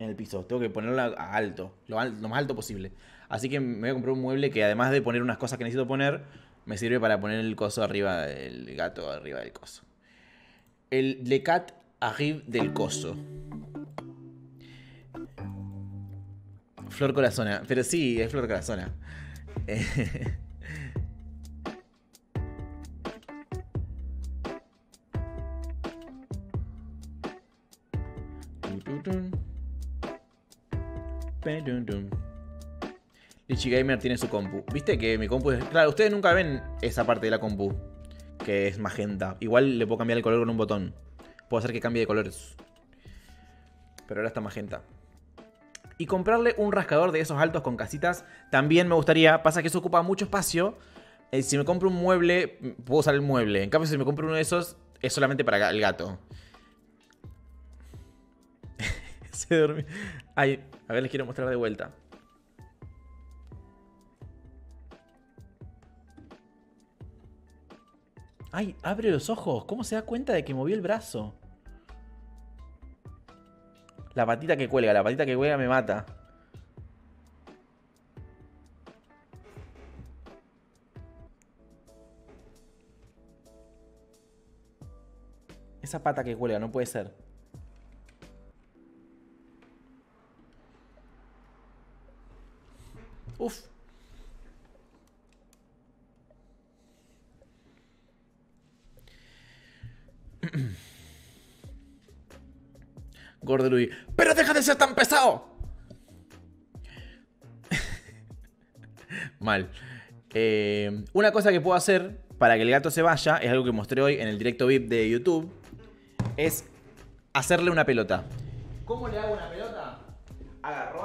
en el piso. Tengo que ponerla a alto, lo, más alto posible. Así que me voy a comprar un mueble que además de poner unas cosas que necesito poner, me sirve para poner el coso arriba, del gato arriba del coso. El Le Cat del coso. Flor Corazona. Pero sí, es Flor Corazona. Lichi Gamer tiene su compu. Viste que mi compu es. Claro, ustedes nunca ven esa parte de la compu. Que es magenta. Igual le puedo cambiar el color con un botón. Puedo hacer que cambie de colores. Pero ahora está magenta. Y comprarle un rascador de esos altos con casitas también me gustaría. Pasa que eso ocupa mucho espacio. Eh, si me compro un mueble, puedo usar el mueble. En cambio, si me compro uno de esos, es solamente para el gato. Se durmió. Ay, a ver, les quiero mostrar de vuelta. ¡Ay! ¡Abre los ojos! ¿Cómo se da cuenta de que movió el brazo? La patita que cuelga, la patita que cuelga me mata. Esa pata que cuelga, no puede ser. Uf. Gordo Luis. ¡Pero deja de ser tan pesado! Mal. Eh, una cosa que puedo hacer para que el gato se vaya, es algo que mostré hoy en el directo VIP de YouTube, es hacerle una pelota. ¿Cómo le hago una pelota? Agarro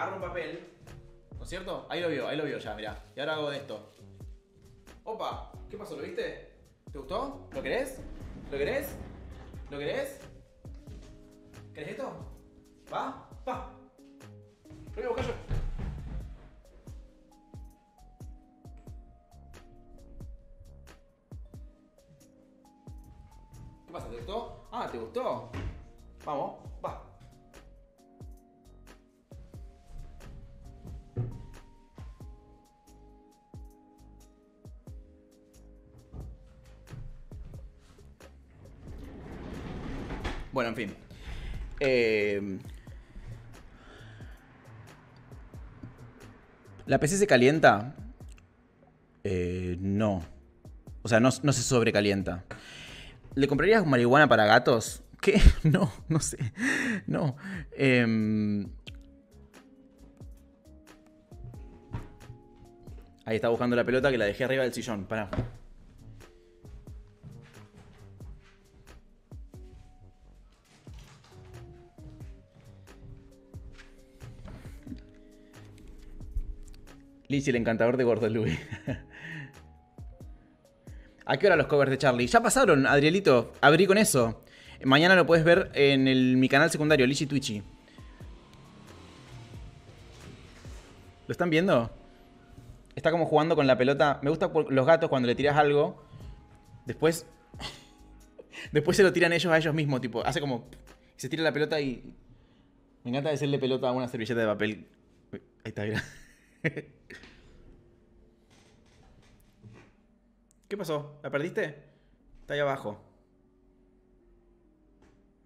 agarro un papel, ¿no es cierto? Ahí lo vio, ahí lo vio ya, mirá. Y ahora hago de esto. Opa, ¿qué pasó? ¿Lo viste? ¿Te gustó? ¿Lo querés? ¿Lo querés? ¿Lo querés? ¿Querés esto? ¿Va? ¡Va! Lo voy a ¿Qué pasa? ¿Te gustó? Ah, ¿te gustó? Vamos. Bueno, en fin. Eh, ¿La PC se calienta? Eh, no. O sea, no, se sobrecalienta. ¿Le comprarías marihuana para gatos? ¿Qué? No, no sé. No. Em, ahí está buscando la pelota que la dejé arriba del sillón. Para. Lizzy, el encantador de Gordo Louis. ¿A qué hora los covers de Charlie? Ya pasaron, Adrielito. Abrí con eso. Mañana lo puedes ver en mi canal secundario, Lizzy Twitchy. ¿Lo están viendo? Está como jugando con la pelota. Me gusta los gatos cuando le tiras algo. Después. después se lo tiran ellos a ellos mismos. Tipo, hace como. Se tira la pelota y. Me encanta decirle pelota a una servilleta de papel. Ahí está, mira. ¿Qué pasó? ¿La perdiste? Está ahí abajo.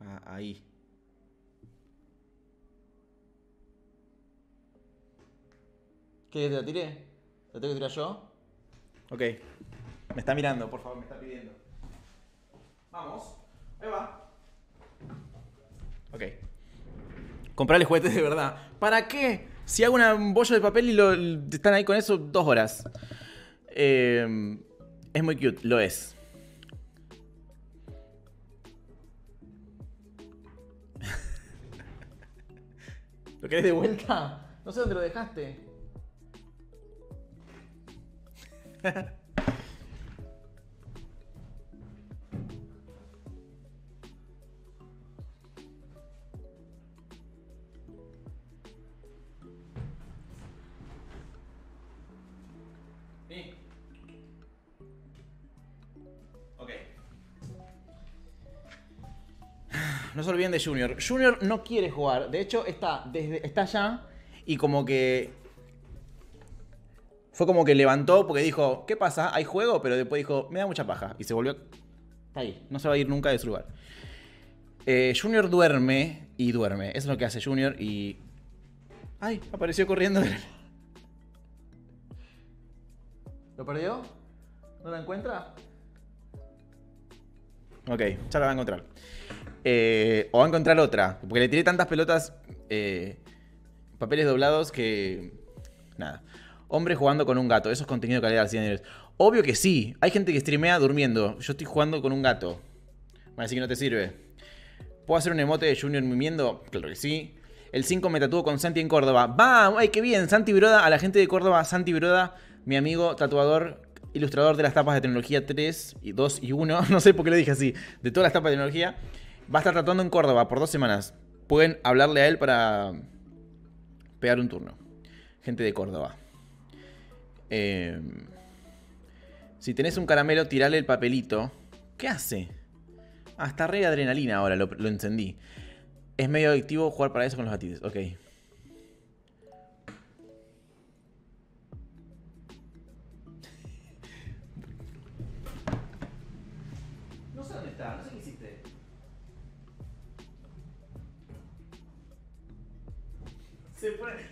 Ah, ahí. ¿Qué te la tiré? ¿La tengo que tirar yo? Ok. Me está mirando, por favor, me está pidiendo. Vamos. Ahí va. Ok. Comprarle juguetes de verdad. ¿Para qué? Si hago un bollo de papel y lo, están ahí con eso dos horas. Eh, es muy cute, lo es. ¿Lo querés de vuelta? No sé dónde lo dejaste. no se olviden de Junior. Junior no quiere jugar. De hecho, está, desde, está allá y como que. Fue como que levantó porque dijo, ¿qué pasa? ¿Hay juego? Pero después dijo, me da mucha paja. Y se volvió. Está ahí. No se va a ir nunca de su lugar. Eh, Junior duerme y duerme. Eso es lo que hace Junior y. ¡Ay! Apareció corriendo. ¿Lo perdió? ¿No la encuentra? Ok, ya la va a encontrar. Eh, o va a encontrar otra. Porque le tiré tantas pelotas, eh, papeles doblados que. Nada. Hombre jugando con un gato. Eso es contenido de calidad Obvio que sí. Hay gente que streamea durmiendo. Yo estoy jugando con un gato. así que no te sirve. ¿Puedo hacer un emote de Junior mimiendo? Claro que sí. El 5 me tatuó con Santi en Córdoba. va ¡Ay, qué bien! Santi Broda, a la gente de Córdoba, Santi Broda, mi amigo tatuador, ilustrador de las tapas de tecnología 3 y 2 y 1. No sé por qué le dije así. De todas las tapas de tecnología. Va a estar tratando en Córdoba por dos semanas. Pueden hablarle a él para pegar un turno. Gente de Córdoba. Em, si tenés un caramelo, tirale el papelito. ¿Qué hace? Hasta ah, re adrenalina ahora, lo, encendí. Es medio adictivo jugar para eso con los batidos. Ok.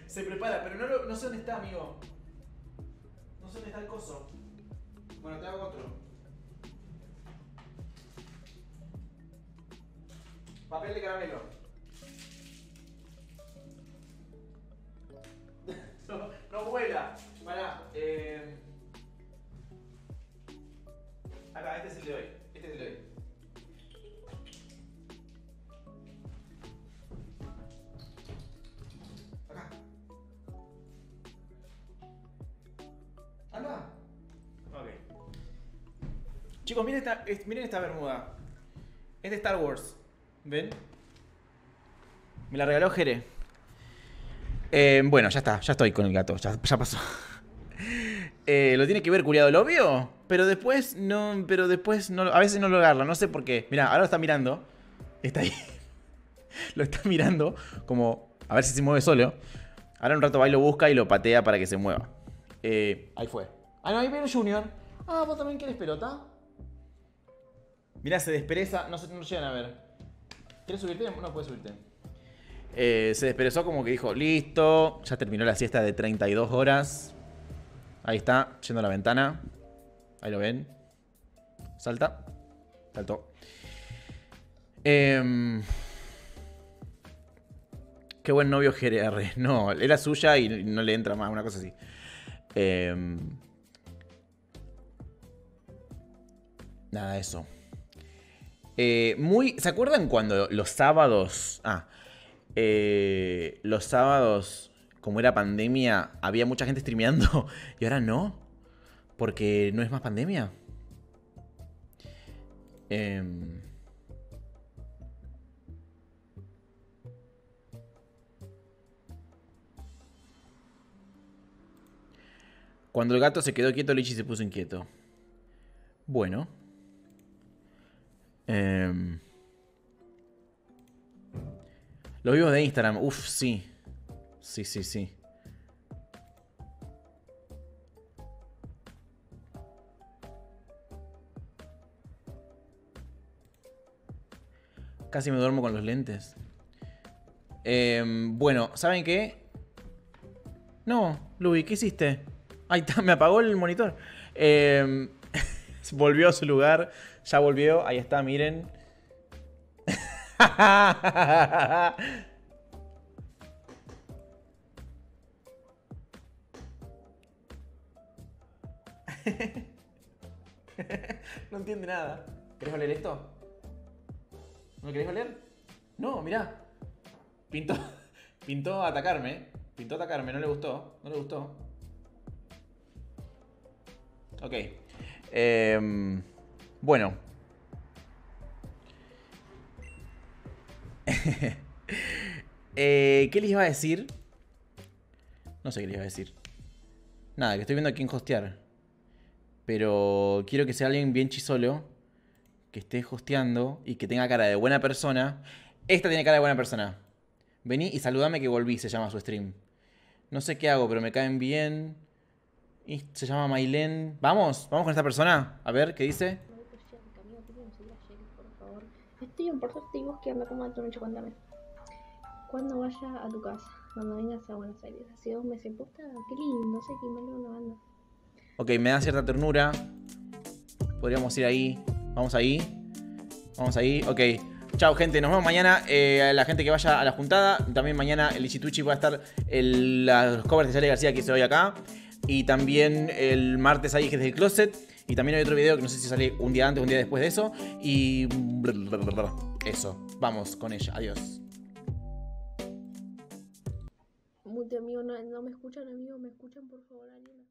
se, prepara, pero no, no sé dónde está, amigo. No sé dónde está el coso. Bueno, te hago otro. Papel de caramelo. No, no vuela. Pará. Eh... Acá, este es el de hoy. Este es el de hoy. Chicos, miren esta, miren esta bermuda. Es de Star Wars. ¿Ven? Me la regaló Jere. Eh, bueno, ya está, ya estoy con el gato, ya, pasó. Eh, lo tiene que ver, curiado, lo vio? Pero después no. Pero después no. A veces no lo agarra, no sé por qué. Mirá, ahora lo está mirando. Está ahí. lo está mirando como. A ver si se mueve solo. Ahora un rato va y lo busca y lo patea para que se mueva. Eh, ahí fue. Ah, no, ahí viene Junior. Ah, vos también querés pelota. Mirá, se despereza. No, se, no llegan a ver. ¿Quieres subirte? No puedes subirte. Eh, se desperezó como que dijo, listo, ya terminó la siesta de 32 horas. Ahí está, yendo a la ventana. Ahí lo ven. Salta. Saltó. Em, qué buen novio GR. No, era suya y no le entra más, una cosa así. Em, nada, eso. Eh, muy. ¿Se acuerdan cuando los sábados. Ah. Eh, los sábados, como era pandemia, había mucha gente streameando y ahora no. Porque no es más pandemia. Em, cuando el gato se quedó quieto, Lichi se puso inquieto. Bueno, lo em, los vivos de Instagram, Uf, sí. Sí, sí, sí. Casi me duermo con los lentes. Em, bueno, ¿saben qué? No, Luis, ¿qué hiciste? Ahí está, me apagó el monitor. Eh, volvió a su lugar. Ya volvió. Ahí está, miren. no entiende nada. ¿Querés oler esto? ¿No lo querés oler? No, mirá. Pintó, pintó atacarme. Pintó atacarme, no le gustó. No le gustó. Ok, Em, bueno. Eh, ¿Qué les iba a decir? No sé qué les iba a decir. Nada, que estoy viendo a quién hostear. Pero quiero que sea alguien bien chisolo. Que esté hosteando y que tenga cara de buena persona. Esta tiene cara de buena persona. Vení y saludame que volví, se llama su stream. No sé qué hago, pero me caen bien. Y se llama Mailén. Vamos, vamos con esta persona. A ver, ¿qué dice? Estoy a tu casa, qué lindo, sé, que me Ok, me da cierta ternura. Podríamos ir ahí. Vamos ahí. Vamos ahí, ok. Chao, gente. Nos vemos mañana. Eh, la gente que vaya a la juntada. También mañana el Ichituchi va a estar el, los covers de Sale García que se hoy acá. Y también el martes hay desde el closet. Y también hay otro video que no sé si sale un día antes o un día después de eso. Y. Eso. Vamos con ella. Adiós. amigo. No, me escuchan, amigo. ¿Me escuchan, por favor, alguien?